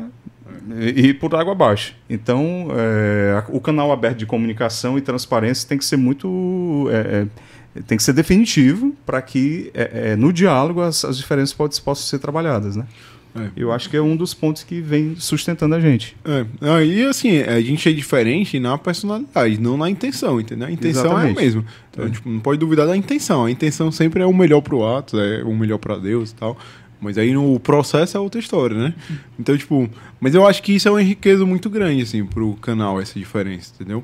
ir por água abaixo. Então, é, o canal aberto de comunicação e transparência tem que ser muito. É, tem que ser definitivo para que é, no diálogo as, as diferenças possam ser trabalhadas, né? É. Eu acho que é um dos pontos que vem sustentando a gente. É. Ah, assim, a gente é diferente na personalidade, não na intenção, entendeu? A intenção Exatamente. é a mesma. Então, é. Tipo, não pode duvidar da intenção. A intenção sempre é o melhor pro ato, é o melhor para Deus e tal. Mas aí no processo é outra história, né? Então, tipo, mas eu acho que isso é uma riqueza muito grande, assim, pro canal, essa diferença, entendeu?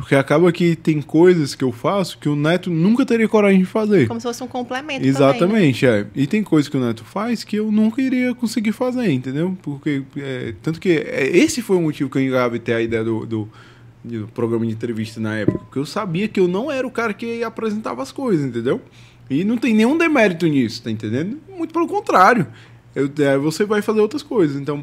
Porque acaba que tem coisas que eu faço que o neto nunca teria coragem de fazer. Como se fosse um complemento. Exatamente, também, né? é. E tem coisas que o neto faz que eu nunca iria conseguir fazer, entendeu? Porque. É, tanto que é, esse foi o motivo que eu engavetei a ideia do, do programa de entrevista na época, porque eu sabia que eu não era o cara que apresentava as coisas, entendeu? E não tem nenhum demérito nisso, tá entendendo? Muito pelo contrário. Eu, é, você vai fazer outras coisas. Então,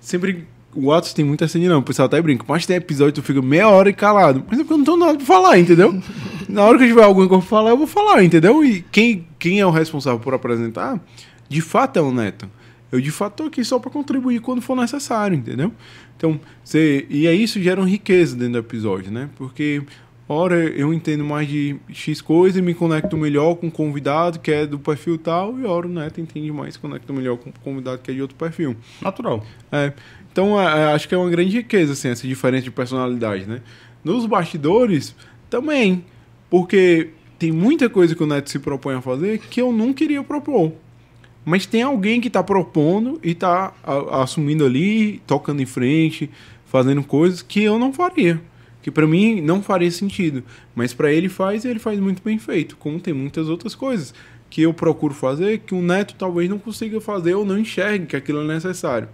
sempre o Atos tem muita cena, não. O pessoal até brinca. Mas tem episódio que tu fica meia hora e calado. Mas é porque eu não tenho nada pra falar, entendeu? *laughs* Na hora que tiver alguma coisa pra falar, eu vou falar, entendeu? E quem, quem é o responsável por apresentar, de fato é o Neto. Eu, de fato, tô aqui só pra contribuir quando for necessário, entendeu? Então, você... E é isso gera uma riqueza dentro do episódio, né? Porque ora eu entendo mais de X coisa e me conecto melhor com um convidado que é do perfil tal, e ora o Neto entende mais, conecta melhor com um convidado que é de outro perfil. Natural. É. Então, é, é, acho que é uma grande riqueza, assim, essa diferença de personalidade, né? Nos bastidores, também. Porque tem muita coisa que o Neto se propõe a fazer que eu não queria propor. Mas tem alguém que está propondo e está assumindo ali, tocando em frente, fazendo coisas que eu não faria. Que para mim não faria sentido. Mas para ele faz e ele faz muito bem feito. Como tem muitas outras coisas que eu procuro fazer que o Neto talvez não consiga fazer ou não enxergue que aquilo é necessário.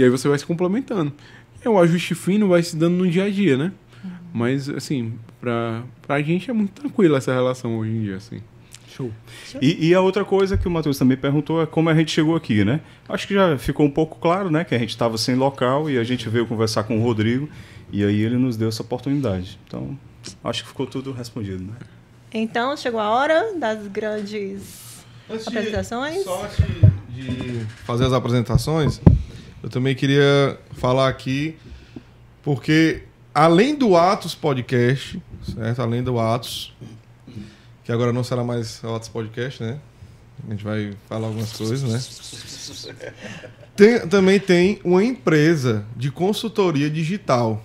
E aí você vai se complementando. É o ajuste fino vai se dando no dia a dia, né? Uhum. Mas, assim, pra, pra gente é muito tranquila essa relação hoje em dia, assim. Show. E, e, a outra coisa que o Matheus também perguntou é como a gente chegou aqui, né? Acho que já ficou um pouco claro, né? Que a gente estava sem local e a gente veio conversar com o Rodrigo e aí ele nos deu essa oportunidade. Então, acho que ficou tudo respondido, né? Então, chegou a hora das grandes antes apresentações. De, só antes de fazer as apresentações, eu também queria falar aqui, porque além do Atos Podcast, certo? Além do Atos, que agora não será mais o Atos Podcast, né? A gente vai falar algumas coisas, né? Tem, também tem uma empresa de consultoria digital,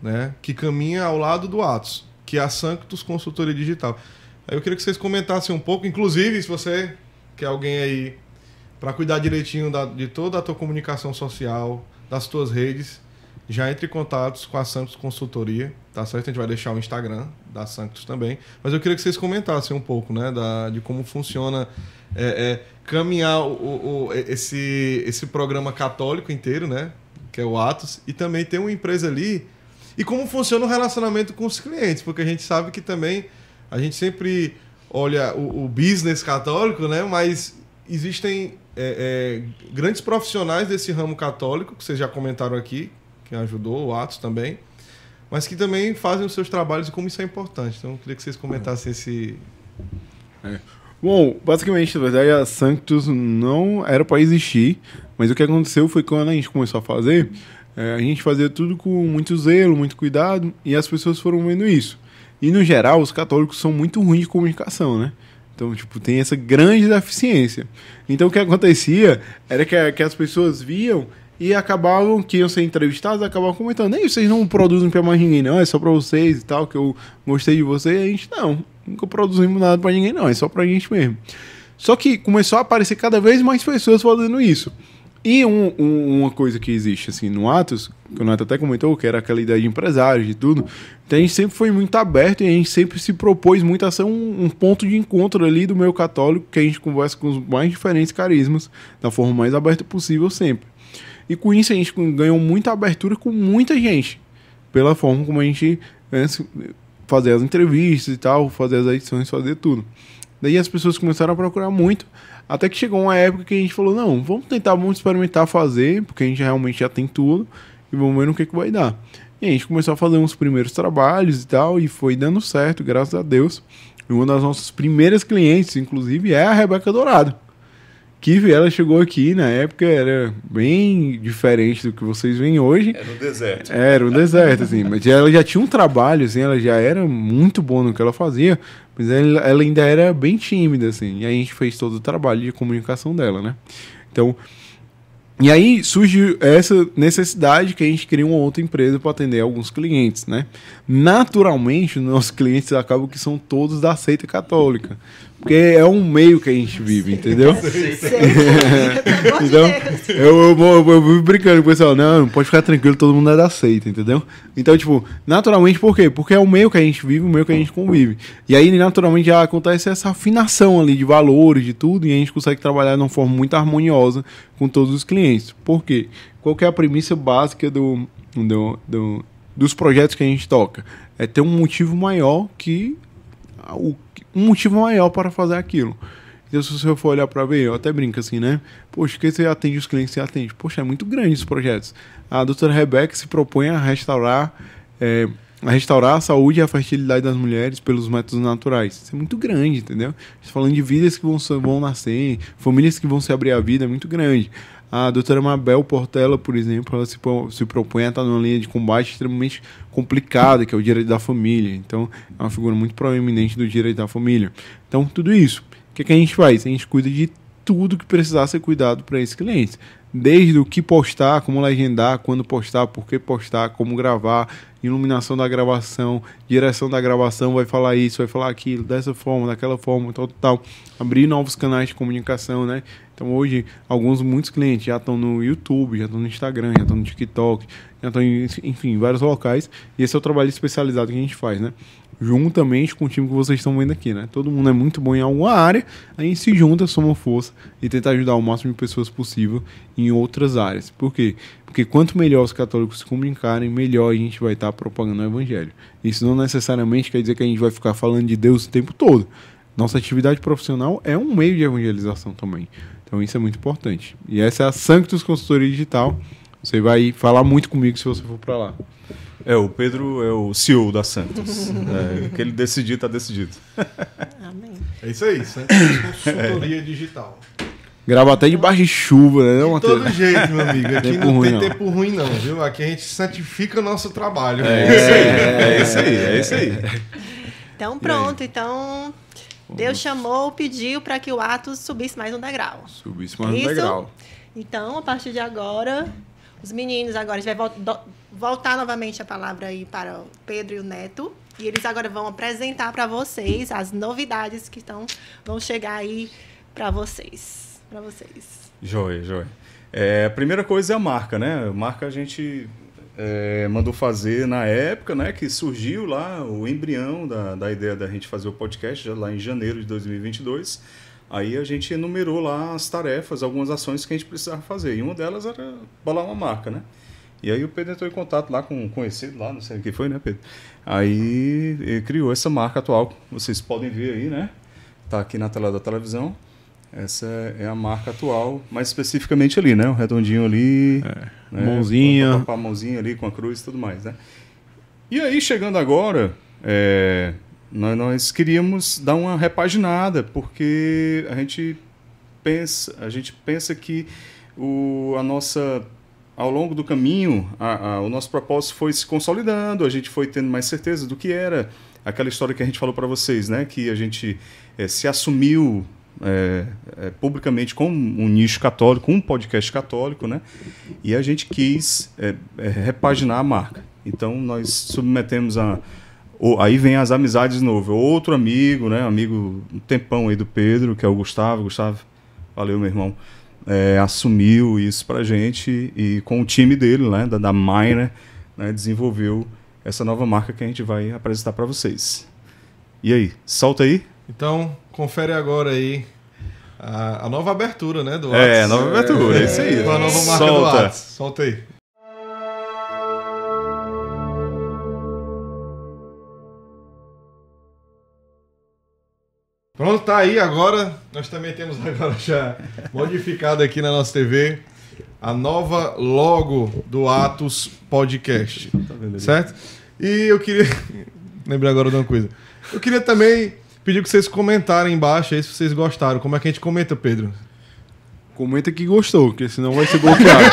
né? Que caminha ao lado do Atos, que é a Sanctus Consultoria Digital. Aí eu queria que vocês comentassem um pouco, inclusive, se você quer alguém aí para cuidar direitinho da, de toda a tua comunicação social, das tuas redes, já entre em contato com a Santos Consultoria, tá certo? A gente vai deixar o Instagram da Santos também. Mas eu queria que vocês comentassem um pouco, né, da, de como funciona é, é, caminhar o, o, esse, esse programa católico inteiro, né? Que é o Atos, e também ter uma empresa ali. E como funciona o relacionamento com os clientes, porque a gente sabe que também a gente sempre olha o, o business católico, né? Mas existem é, é, grandes profissionais desse ramo católico, que vocês já comentaram aqui, que ajudou, o Atos também, mas que também fazem os seus trabalhos e como isso é importante. Então, eu queria que vocês comentassem esse. É. Bom, basicamente, na verdade, a Sanctus não era para existir, mas o que aconteceu foi que quando a gente começou a fazer, é, a gente fazia tudo com muito zelo, muito cuidado, e as pessoas foram vendo isso. E no geral, os católicos são muito ruins de comunicação, né? Então, tipo, tem essa grande deficiência. Então, o que acontecia era que, que as pessoas viam e acabavam, que iam ser entrevistadas acabavam comentando, nem vocês não produzem pra mais ninguém, não, é só pra vocês e tal, que eu gostei de vocês, a gente, não, nunca produzimos nada pra ninguém, não, é só pra gente mesmo. Só que começou a aparecer cada vez mais pessoas fazendo isso. E um, um, uma coisa que existe assim no Atos, que o Nato até comentou, que era aquela ideia de empresários, e tudo, então a gente sempre foi muito aberto e a gente sempre se propôs muito a ser um, um ponto de encontro ali do meio católico, que a gente conversa com os mais diferentes carismas, da forma mais aberta possível sempre. E com isso a gente ganhou muita abertura com muita gente, pela forma como a gente né, as entrevistas e tal, fazer as edições, fazer tudo. Daí as pessoas começaram a procurar muito até que chegou uma época que a gente falou, não, vamos tentar, vamos experimentar fazer, porque a gente realmente já tem tudo, e vamos ver no que, que vai dar. E a gente começou a fazer uns primeiros trabalhos e tal, e foi dando certo, graças a Deus. E uma das nossas primeiras clientes, inclusive, é a Rebeca Dourado. Kiv, ela chegou aqui na época era bem diferente do que vocês veem hoje. Era um deserto. Era um deserto, assim. Mas ela já tinha um trabalho, assim, ela já era muito boa no que ela fazia, mas ela, ela ainda era bem tímida, assim. E aí a gente fez todo o trabalho de comunicação dela, né? Então, e aí surge essa necessidade que a gente cria uma outra empresa para atender alguns clientes, né? Naturalmente, nossos clientes acabam que são todos da seita católica. Porque é um meio que a gente vive, entendeu? Sei, sei. *laughs* então, eu, eu, eu, vivo brincando com o pessoal, não, pode ficar tranquilo, todo mundo é da seita, entendeu? Então, tipo, naturalmente, por quê? Porque é o meio que a gente vive, o meio que a gente convive. E aí, naturalmente, já acontece essa afinação ali de valores, de tudo, e a gente consegue trabalhar de uma forma muito harmoniosa com todos os clientes. Por quê? Qual é a premissa básica do, do, do, dos projetos que a gente toca? É ter um motivo maior que o um motivo maior para fazer aquilo. Então, se você for olhar para ver, eu até brinco assim, né? Poxa, quem você atende os clientes que você atende? Poxa, é muito grande esses projetos. A doutora Rebeca se propõe a restaurar, é, a restaurar a saúde e a fertilidade das mulheres pelos métodos naturais. Isso é muito grande, entendeu? Estou falando de vidas que vão, vão nascer, famílias que vão se abrir à vida, é muito grande. A doutora Mabel Portela, por exemplo, ela se, se propõe a estar numa linha de combate extremamente complicada, que é o direito da família. Então, é uma figura muito proeminente do direito da família. Então, tudo isso. O que, é que a gente faz? A gente cuida de tudo que precisar ser cuidado para esse cliente desde o que postar, como legendar, quando postar, por que postar, como gravar, iluminação da gravação, direção da gravação, vai falar isso, vai falar aquilo, dessa forma, daquela forma, tal, tal. Abrir novos canais de comunicação, né? Então hoje, alguns, muitos clientes já estão no YouTube, já estão no Instagram, já estão no TikTok, já estão, em, enfim, vários locais. E esse é o trabalho especializado que a gente faz, né? juntamente com o time que vocês estão vendo aqui, né? Todo mundo é muito bom em alguma área, a gente se junta, soma força e tenta ajudar o máximo de pessoas possível em outras áreas. Por quê? Porque quanto melhor os católicos se comunicarem, melhor a gente vai estar tá propagando o evangelho. Isso não necessariamente quer dizer que a gente vai ficar falando de Deus o tempo todo. Nossa atividade profissional é um meio de evangelização também. Então isso é muito importante. E essa é a Sanctus Consultoria Digital. Você vai falar muito comigo se você for para lá. É, o Pedro é o CEO da Santos. *laughs* é, que ele decidir, está decidido. Amém. É isso aí, Santos *laughs* Consultoria é. Digital. Grava até debaixo de chuva, né? de todo jeito, meu amigo. Aqui tempo não ruim, tem não. tempo ruim, não, viu? Aqui a gente santifica o nosso trabalho. É, né? é, é isso aí, é isso aí. Então pronto, então Deus chamou, pediu para que o Atos subisse mais um degrau. Subisse mais um degrau. Então, a partir de agora, os meninos agora. A gente vai voltar novamente a palavra aí para o Pedro e o Neto. E eles agora vão apresentar para vocês as novidades que estão, vão chegar aí para vocês. Para vocês. Joia, joia. É, a primeira coisa é a marca, né? A marca a gente é, mandou fazer na época, né? Que surgiu lá o embrião da, da ideia da gente fazer o podcast, já lá em janeiro de 2022. Aí a gente enumerou lá as tarefas, algumas ações que a gente precisava fazer. E uma delas era balar uma marca, né? E aí o Pedro entrou em contato lá com um conhecido lá, não sei quem foi, né, Pedro? Aí ele criou essa marca atual, que vocês podem ver aí, né? Tá aqui na tela da televisão. Essa é a marca atual, mais especificamente ali, né? O redondinho ali. É. Né? Mãozinha. A mãozinha ali com a cruz e tudo mais, né? E aí, chegando agora, é, nós, nós queríamos dar uma repaginada, porque a gente pensa, a gente pensa que o, a nossa ao longo do caminho, a, a, o nosso propósito foi se consolidando, a gente foi tendo mais certeza do que era aquela história que a gente falou para vocês, né? Que a gente é, se assumiu é, é, publicamente com um nicho católico, um podcast católico, né? E a gente quis é, repaginar a marca. Então nós submetemos a ou, aí vem as amizades de novo. Outro amigo, né? Amigo um tempão aí do Pedro, que é o Gustavo. Gustavo, valeu, meu irmão. É, assumiu isso pra gente e com o time dele, né? Da, da Miner, né? Desenvolveu essa nova marca que a gente vai apresentar para vocês. E aí, solta aí? Então, confere agora aí a, a nova abertura, né? Do É, a nova abertura, é, é isso aí. É. A nova marca Solta. do Whats. Solta aí. Pronto, tá aí agora. Nós também temos agora já *laughs* modificado aqui na nossa TV a nova logo do Atos Podcast. Tá certo? E eu queria. *laughs* Lembrei agora de uma coisa. Eu queria também pedir que vocês comentarem embaixo aí se vocês gostaram. Como é que a gente comenta, Pedro? Comenta que gostou, porque senão vai ser bloqueado.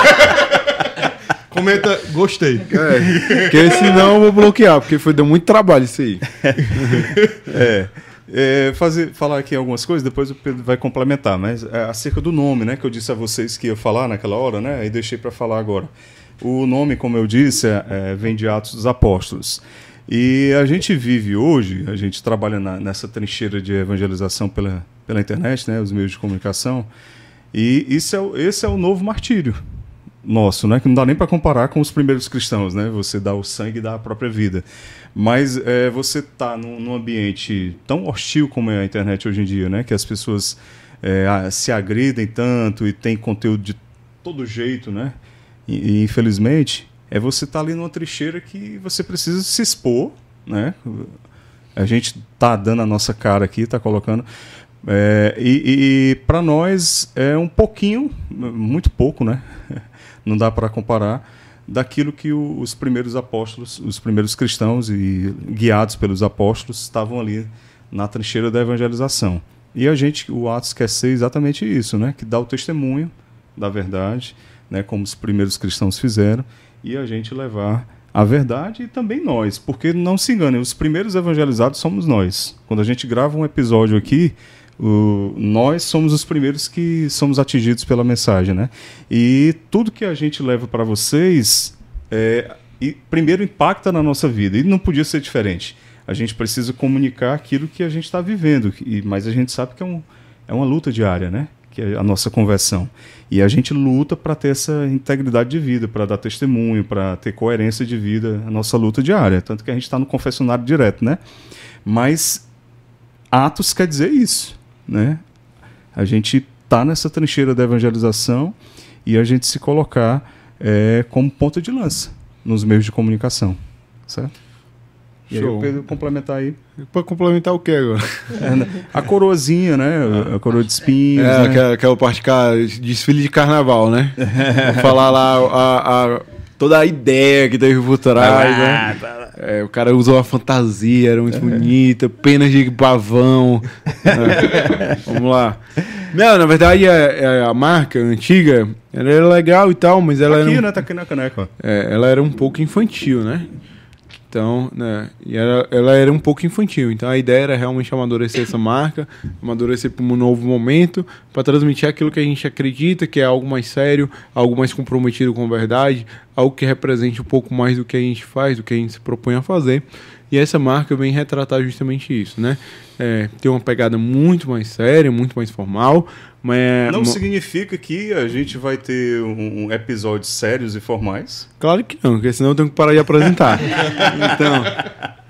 *laughs* comenta gostei. É, porque senão eu vou bloquear, porque foi, deu muito trabalho isso aí. é. É, fazer, falar aqui algumas coisas, depois o Pedro vai complementar, mas é, acerca do nome, né, que eu disse a vocês que ia falar naquela hora, né, e deixei para falar agora. O nome, como eu disse, é, é, vem de Atos dos Apóstolos. E a gente vive hoje, a gente trabalha na, nessa trincheira de evangelização pela, pela internet, né, os meios de comunicação, e isso é, o, esse é o novo martírio nosso, né? Que não dá nem para comparar com os primeiros cristãos, né? Você dá o sangue dá a própria vida. Mas é, você tá num, num, ambiente tão hostil como é a internet hoje em dia, né? Que as pessoas é, se agridem tanto e tem conteúdo de todo jeito, né? E, e infelizmente, é você estar tá ali numa trincheira que você precisa se expor, né? A gente tá dando a nossa cara aqui, tá colocando. É, e, e para nós é um pouquinho, muito pouco, né? *laughs* Não dá para comparar daquilo que os primeiros apóstolos, os primeiros cristãos e guiados pelos apóstolos estavam ali na trincheira da evangelização. E a gente, o Atos quer ser exatamente isso, né? Que dá o testemunho da verdade, né? Como os primeiros cristãos fizeram, e a gente levar a verdade e também nós, porque não se enganem, os primeiros evangelizados somos nós. Quando a gente grava um episódio aqui, o, nós somos os primeiros que somos atingidos pela mensagem, né? E tudo que a gente leva para vocês é, e primeiro impacta na nossa vida e não podia ser diferente. A gente precisa comunicar aquilo que a gente está vivendo, e, mas a gente sabe que é, um, é uma luta diária, né? Que é a nossa conversão. E a gente luta para ter essa integridade de vida, para dar testemunho, para ter coerência de vida, a nossa luta diária. Tanto que a gente está no confessionário direto, né? Mas Atos quer dizer isso né? A gente tá nessa trincheira da evangelização e a gente se colocar é, como ponta de lança nos meios de comunicação, certo? E Show. aí Pedro complementar aí. Para complementar o quê agora? *laughs* É, né? a coroazinha, né? A coroa de espinhos. É, né? aquela, aquela é, é parte de desfile de carnaval, né? *laughs* Vou falar lá a, a, toda a ideia que teve por trás, ah, né? Tá, tá, é, o cara usou uma fantasia, era muito bonita, penas de pavão. *laughs* vamos lá. Não, na verdade, a, é, é, a marca antiga, ela era legal e tal, mas ela tá Aqui, era... um... né? Tá aqui na caneca, ó. É, ela era um pouco infantil, né? Então, né, e ela, ela era um pouco infantil. Então a ideia era realmente amadurecer essa marca, amadurecer para um novo momento, para transmitir aquilo que a gente acredita que é algo mais sério, algo mais comprometido com a verdade, algo que represente um pouco mais do que a gente faz, do que a gente se propõe a fazer. E essa marca vem retratar justamente isso, né? É, tem uma pegada muito mais séria, muito mais formal, mas, é não mas... significa que a gente vai ter um, um episódio sérios e formais. Claro que não, porque senão eu tenho que parar de apresentar. *laughs* então,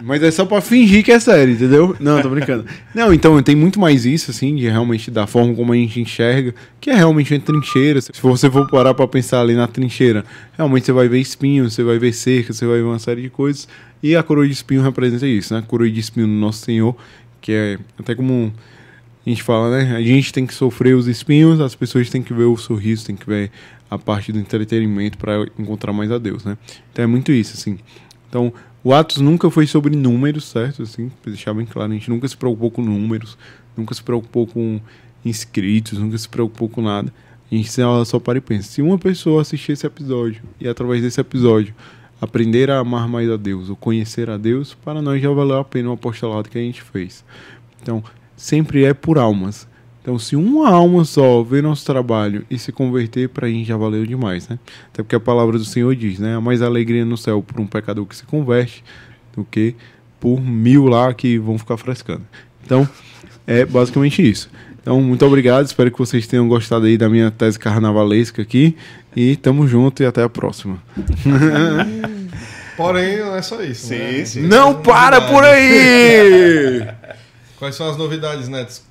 mas é só para fingir que é sério, entendeu? Não, tô brincando. Não, então tem muito mais isso, assim, de realmente da forma como a gente enxerga, que é realmente uma trincheira. Se você for parar para pensar ali na trincheira, realmente você vai ver espinhos, você vai ver cerca, você vai ver uma série de coisas. E a coroa de espinho representa isso, né? A coroa de espinho do Nosso Senhor, que é até como a gente fala, né? A gente tem que sofrer os espinhos, as pessoas têm que ver o sorriso, têm que ver a parte do entretenimento para encontrar mais a Deus, né? Então é muito isso, assim. Então, o Atos nunca foi sobre números, certo? Assim, pra deixar bem claro, a gente nunca se preocupou com números, nunca se preocupou com inscritos, nunca se preocupou com nada. A gente só, só para e pensa. Se uma pessoa assistir esse episódio e através desse episódio aprender a amar mais a Deus ou conhecer a Deus, para nós já valeu a pena o apostolado que a gente fez. Então, sempre é por almas. Então, se uma alma só ver nosso trabalho e se converter, para a gente já valeu demais, né? Até porque a palavra do Senhor diz, né? Há mais alegria no céu por um pecador que se converte do que por mil lá que vão ficar frescando. Então, é basicamente isso. Então, muito obrigado. Espero que vocês tenham gostado aí da minha tese carnavalesca aqui. E tamo junto e até a próxima. *laughs* Porém, não é só isso. Sim, né? sim. não para por aí! *laughs* Quais são as novidades, Nets?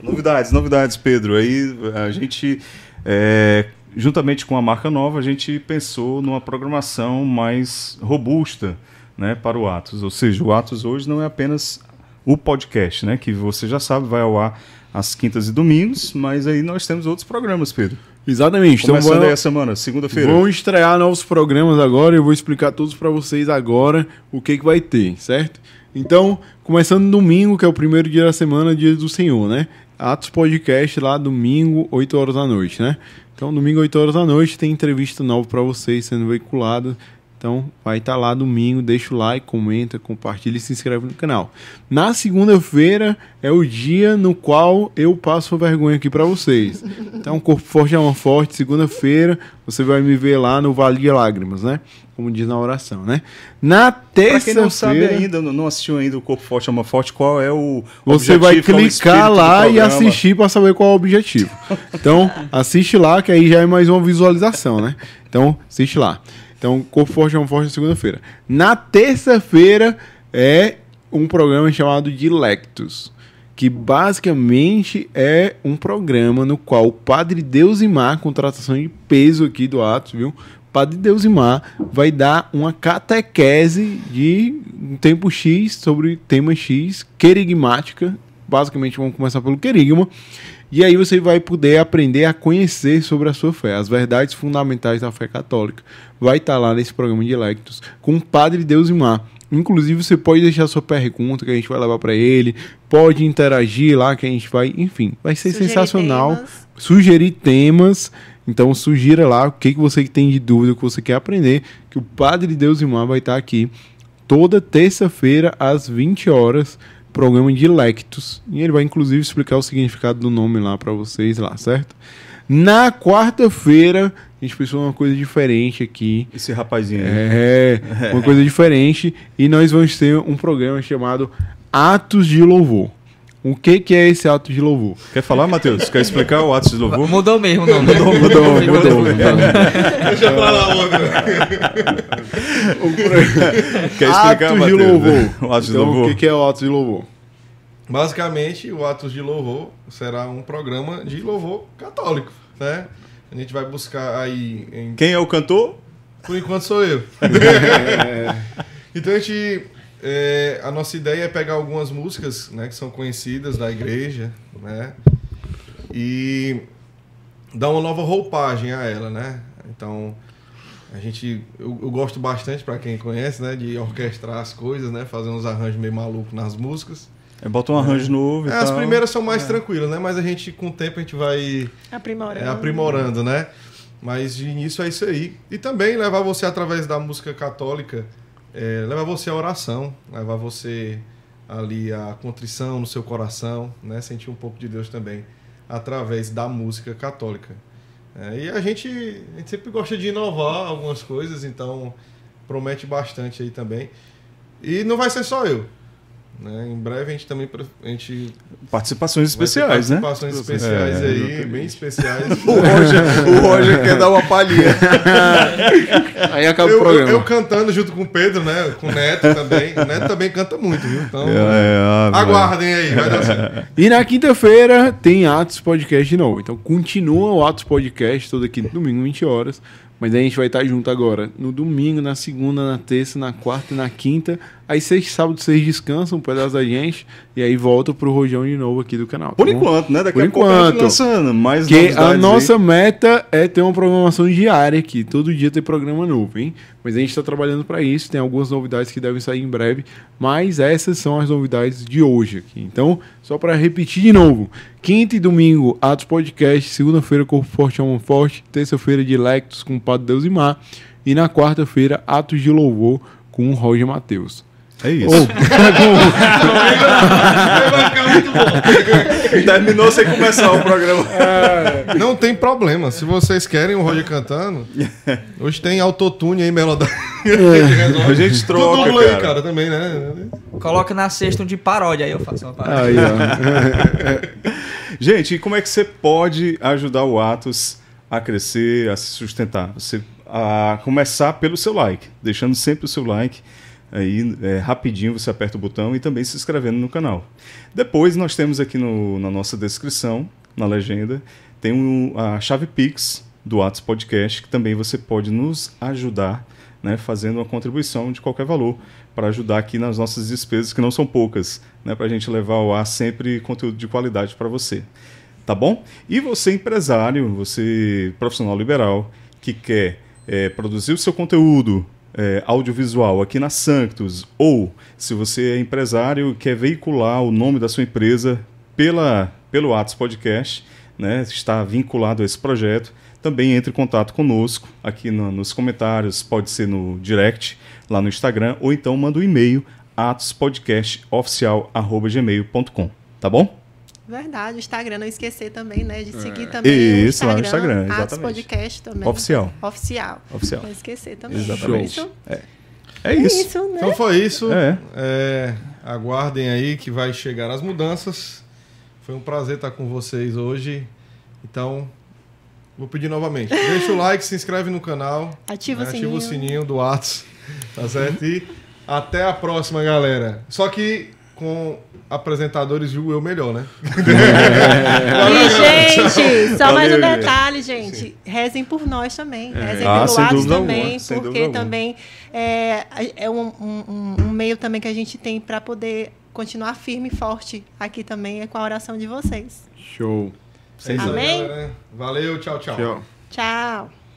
Novidades, novidades, Pedro. Aí a gente, é, juntamente com a marca nova, a gente pensou numa programação mais robusta né, para o Atos. Ou seja, o Atos hoje não é apenas o podcast, né, que você já sabe, vai ao ar às quintas e domingos, mas aí nós temos outros programas, Pedro. Exatamente. Então, Começando então, vamos... aí a semana, segunda-feira. Vão estrear novos programas agora e eu vou explicar todos para vocês agora o que, que vai ter, certo? Então, começando domingo, que é o primeiro dia da semana, dia do Senhor, né? Atos Podcast lá domingo, 8 horas da noite, né? Então, domingo, 8 horas da noite, tem entrevista nova para vocês sendo veiculada. Então, vai estar tá lá domingo, deixa o like, comenta, compartilha e se inscreve no canal. Na segunda-feira é o dia no qual eu passo vergonha aqui para vocês. Então, Corpo Forte é uma forte, segunda-feira, você vai me ver lá no Vale de Lágrimas, né? como diz na oração, né? Na terça-feira. Pra quem não sabe ainda, não assistiu ainda o Corpo Forte, Alma Forte, qual é o. Você vai é clicar é lá e assistir para saber qual é o objetivo. Então, assiste lá, que aí já é mais uma visualização, né? Então, assiste lá. Então, Corpo Forte, Alma Forte, segunda-feira. Na terça-feira é um programa chamado Dilectus. Que basicamente é um programa no qual o Padre Deus e Mar, tratação de peso aqui do Atos, viu? Padre Deusimar vai dar uma catequese de um tempo X sobre tema X, querigmática. Basicamente, vamos começar pelo querigma. E aí você vai poder aprender a conhecer sobre a sua fé, as verdades fundamentais da fé católica. Vai estar tá lá nesse programa de Lectos com o Padre Deusimar. Inclusive, você pode deixar sua pergunta que a gente vai levar para ele, pode interagir lá que a gente vai, enfim, vai ser Sugerir sensacional. Temas. Sugerir temas então sugira lá o que, que você tem de dúvida, o que você quer aprender, que o Padre Deus Irmã vai estar tá aqui toda terça-feira às 20 horas, programa de Lectus. E ele vai inclusive explicar o significado do nome lá para vocês lá, certo? Na quarta-feira, a gente pensou uma coisa diferente aqui. Esse rapazinho. É, é, uma coisa *laughs* diferente. E nós vamos ter um programa chamado Atos de Louvor. O que, que é esse ato de louvor? Quer falar, Matheus? Quer explicar o ato de louvor? Mudou mesmo, não, né? Mudou, mudou, mudou. mudou, mudou. Deixa eu falar logo. Quer explicar, ato De louvor. *laughs* O ato de então, louvor. O que, que é o ato de louvor? Basicamente, o ato de Louvor será um programa de louvor católico, né? A gente vai buscar aí... Em... Quem é o cantor? Por enquanto sou eu. é. *laughs* Então a gente é, a nossa ideia é pegar algumas músicas né, que são conhecidas da igreja né, e dar uma nova roupagem a ela, né? Então a gente eu, eu gosto bastante para quem conhece, né, de orquestrar as coisas, né, fazer uns arranjos meio maluco nas músicas. É, bota um arranjo é. novo. É, as primeiras são mais é. tranquilas, né? Mas a gente, com o tempo, a gente vai aprimorando, é, aprimorando né? Mas de início é isso aí. E também levar você através da música católica é, levar você à oração, levar você ali à contrição no seu coração, né? sentir um pouco de Deus também através da música católica. É, e a gente, a gente sempre gosta de inovar algumas coisas, então promete bastante aí também. E não vai ser só eu. Né? Em breve a gente também. A gente participações especiais, participações né? Participações especiais é, aí, exatamente. bem especiais. *laughs* o, Roger, o Roger quer dar uma palhinha. *laughs* Aí acaba eu, o programa. Eu, eu, cantando junto com o Pedro, né? Com o Neto também. O Neto também canta muito, viu? Então, é, é, aguardem aí, vai dar certo. E na quinta-feira tem Atos Podcast de novo. Então continua o Atos Podcast todo aqui domingo, 20 horas. Mas a gente vai estar junto agora, no domingo, na segunda, na terça, na quarta e na quinta, Aí sexta e sábado vocês descansam um pedaço da gente e aí volta pro Rojão de novo aqui do canal. Tá por enquanto, né? Daqui por a enquanto, pouco a gente lançando mais Que a nossa aí. meta é ter uma programação diária aqui. Todo dia tem programa novo, hein? Mas a gente tá trabalhando para isso. Tem algumas novidades que devem sair em breve. Mas essas são as novidades de hoje aqui. Então, só para repetir de novo. Quinta e domingo, Atos Podcast. Segunda-feira, Corpo Forte, Alma Forte. Terça-feira, Dilectos com o Padre Deus e Mar. E na quarta-feira, Atos de Louvor com o Roger Matheus. É isso. Oh. *laughs* Terminou sem começar o programa. É, não tem problema. Se vocês querem o Roger cantando, *laughs* hoje tem autotune aí, melodia. É. *laughs* A gente troca. Tudo cara. Aí, cara, também, né? Coloca na sexta um de paródia, aí eu faço uma paródia. Aí, ó. gente, e como é que você pode ajudar o Atos a crescer, a se sustentar? Você, a começar pelo seu like, deixando sempre o seu like aí é, rapidinho você aperta o botão e também se inscrevendo no canal. Depois nós temos aqui no, na nossa descrição, na legenda, tem um, a chave Pix do Atos Podcast, que também você pode nos ajudar né, fazendo uma contribuição de qualquer valor para ajudar aqui nas nossas despesas, que não são poucas, né, para a gente levar ao ar sempre conteúdo de qualidade para você. Tá bom? E você, empresário, você profissional liberal, que quer é, produzir o seu conteúdo, é, audiovisual aqui na Sanctus, ou se você é empresário e quer veicular o nome da sua empresa pela, pelo Atos Podcast, né, está vinculado a esse projeto, também entre em contato conosco aqui no, nos comentários, pode ser no direct lá no Instagram, ou então manda um e-mail atospodcastoficial.gmail.com, tá bom? Verdade, Instagram, não esquecer também, né? De seguir é. também Isso, é o Instagram. Isso, lá no Instagram, Atos Podcast também. Oficial. Oficial. Oficial. Não esquecer também. Exatamente. É Show. É. É isso. É isso né? Então foi isso. É. É, aguardem aí que vai chegar as mudanças. Foi um prazer estar com vocês hoje. Então, vou pedir novamente. Deixa o like, se inscreve no canal. Ativa, né? o, sininho. Ativa o sininho do Atos. Tá certo? E até a próxima, galera. Só que com apresentadores julgam eu melhor, né? *laughs* e, gente, só mais um detalhe, gente. Sim. Rezem por nós também. É. Rezem ah, pelo Atos também, porque também é, é um, um, um meio também que a gente tem para poder continuar firme e forte aqui também, é com a oração de vocês. Show. Vocês é Amém? Né? Valeu, tchau, tchau. Tchau. tchau.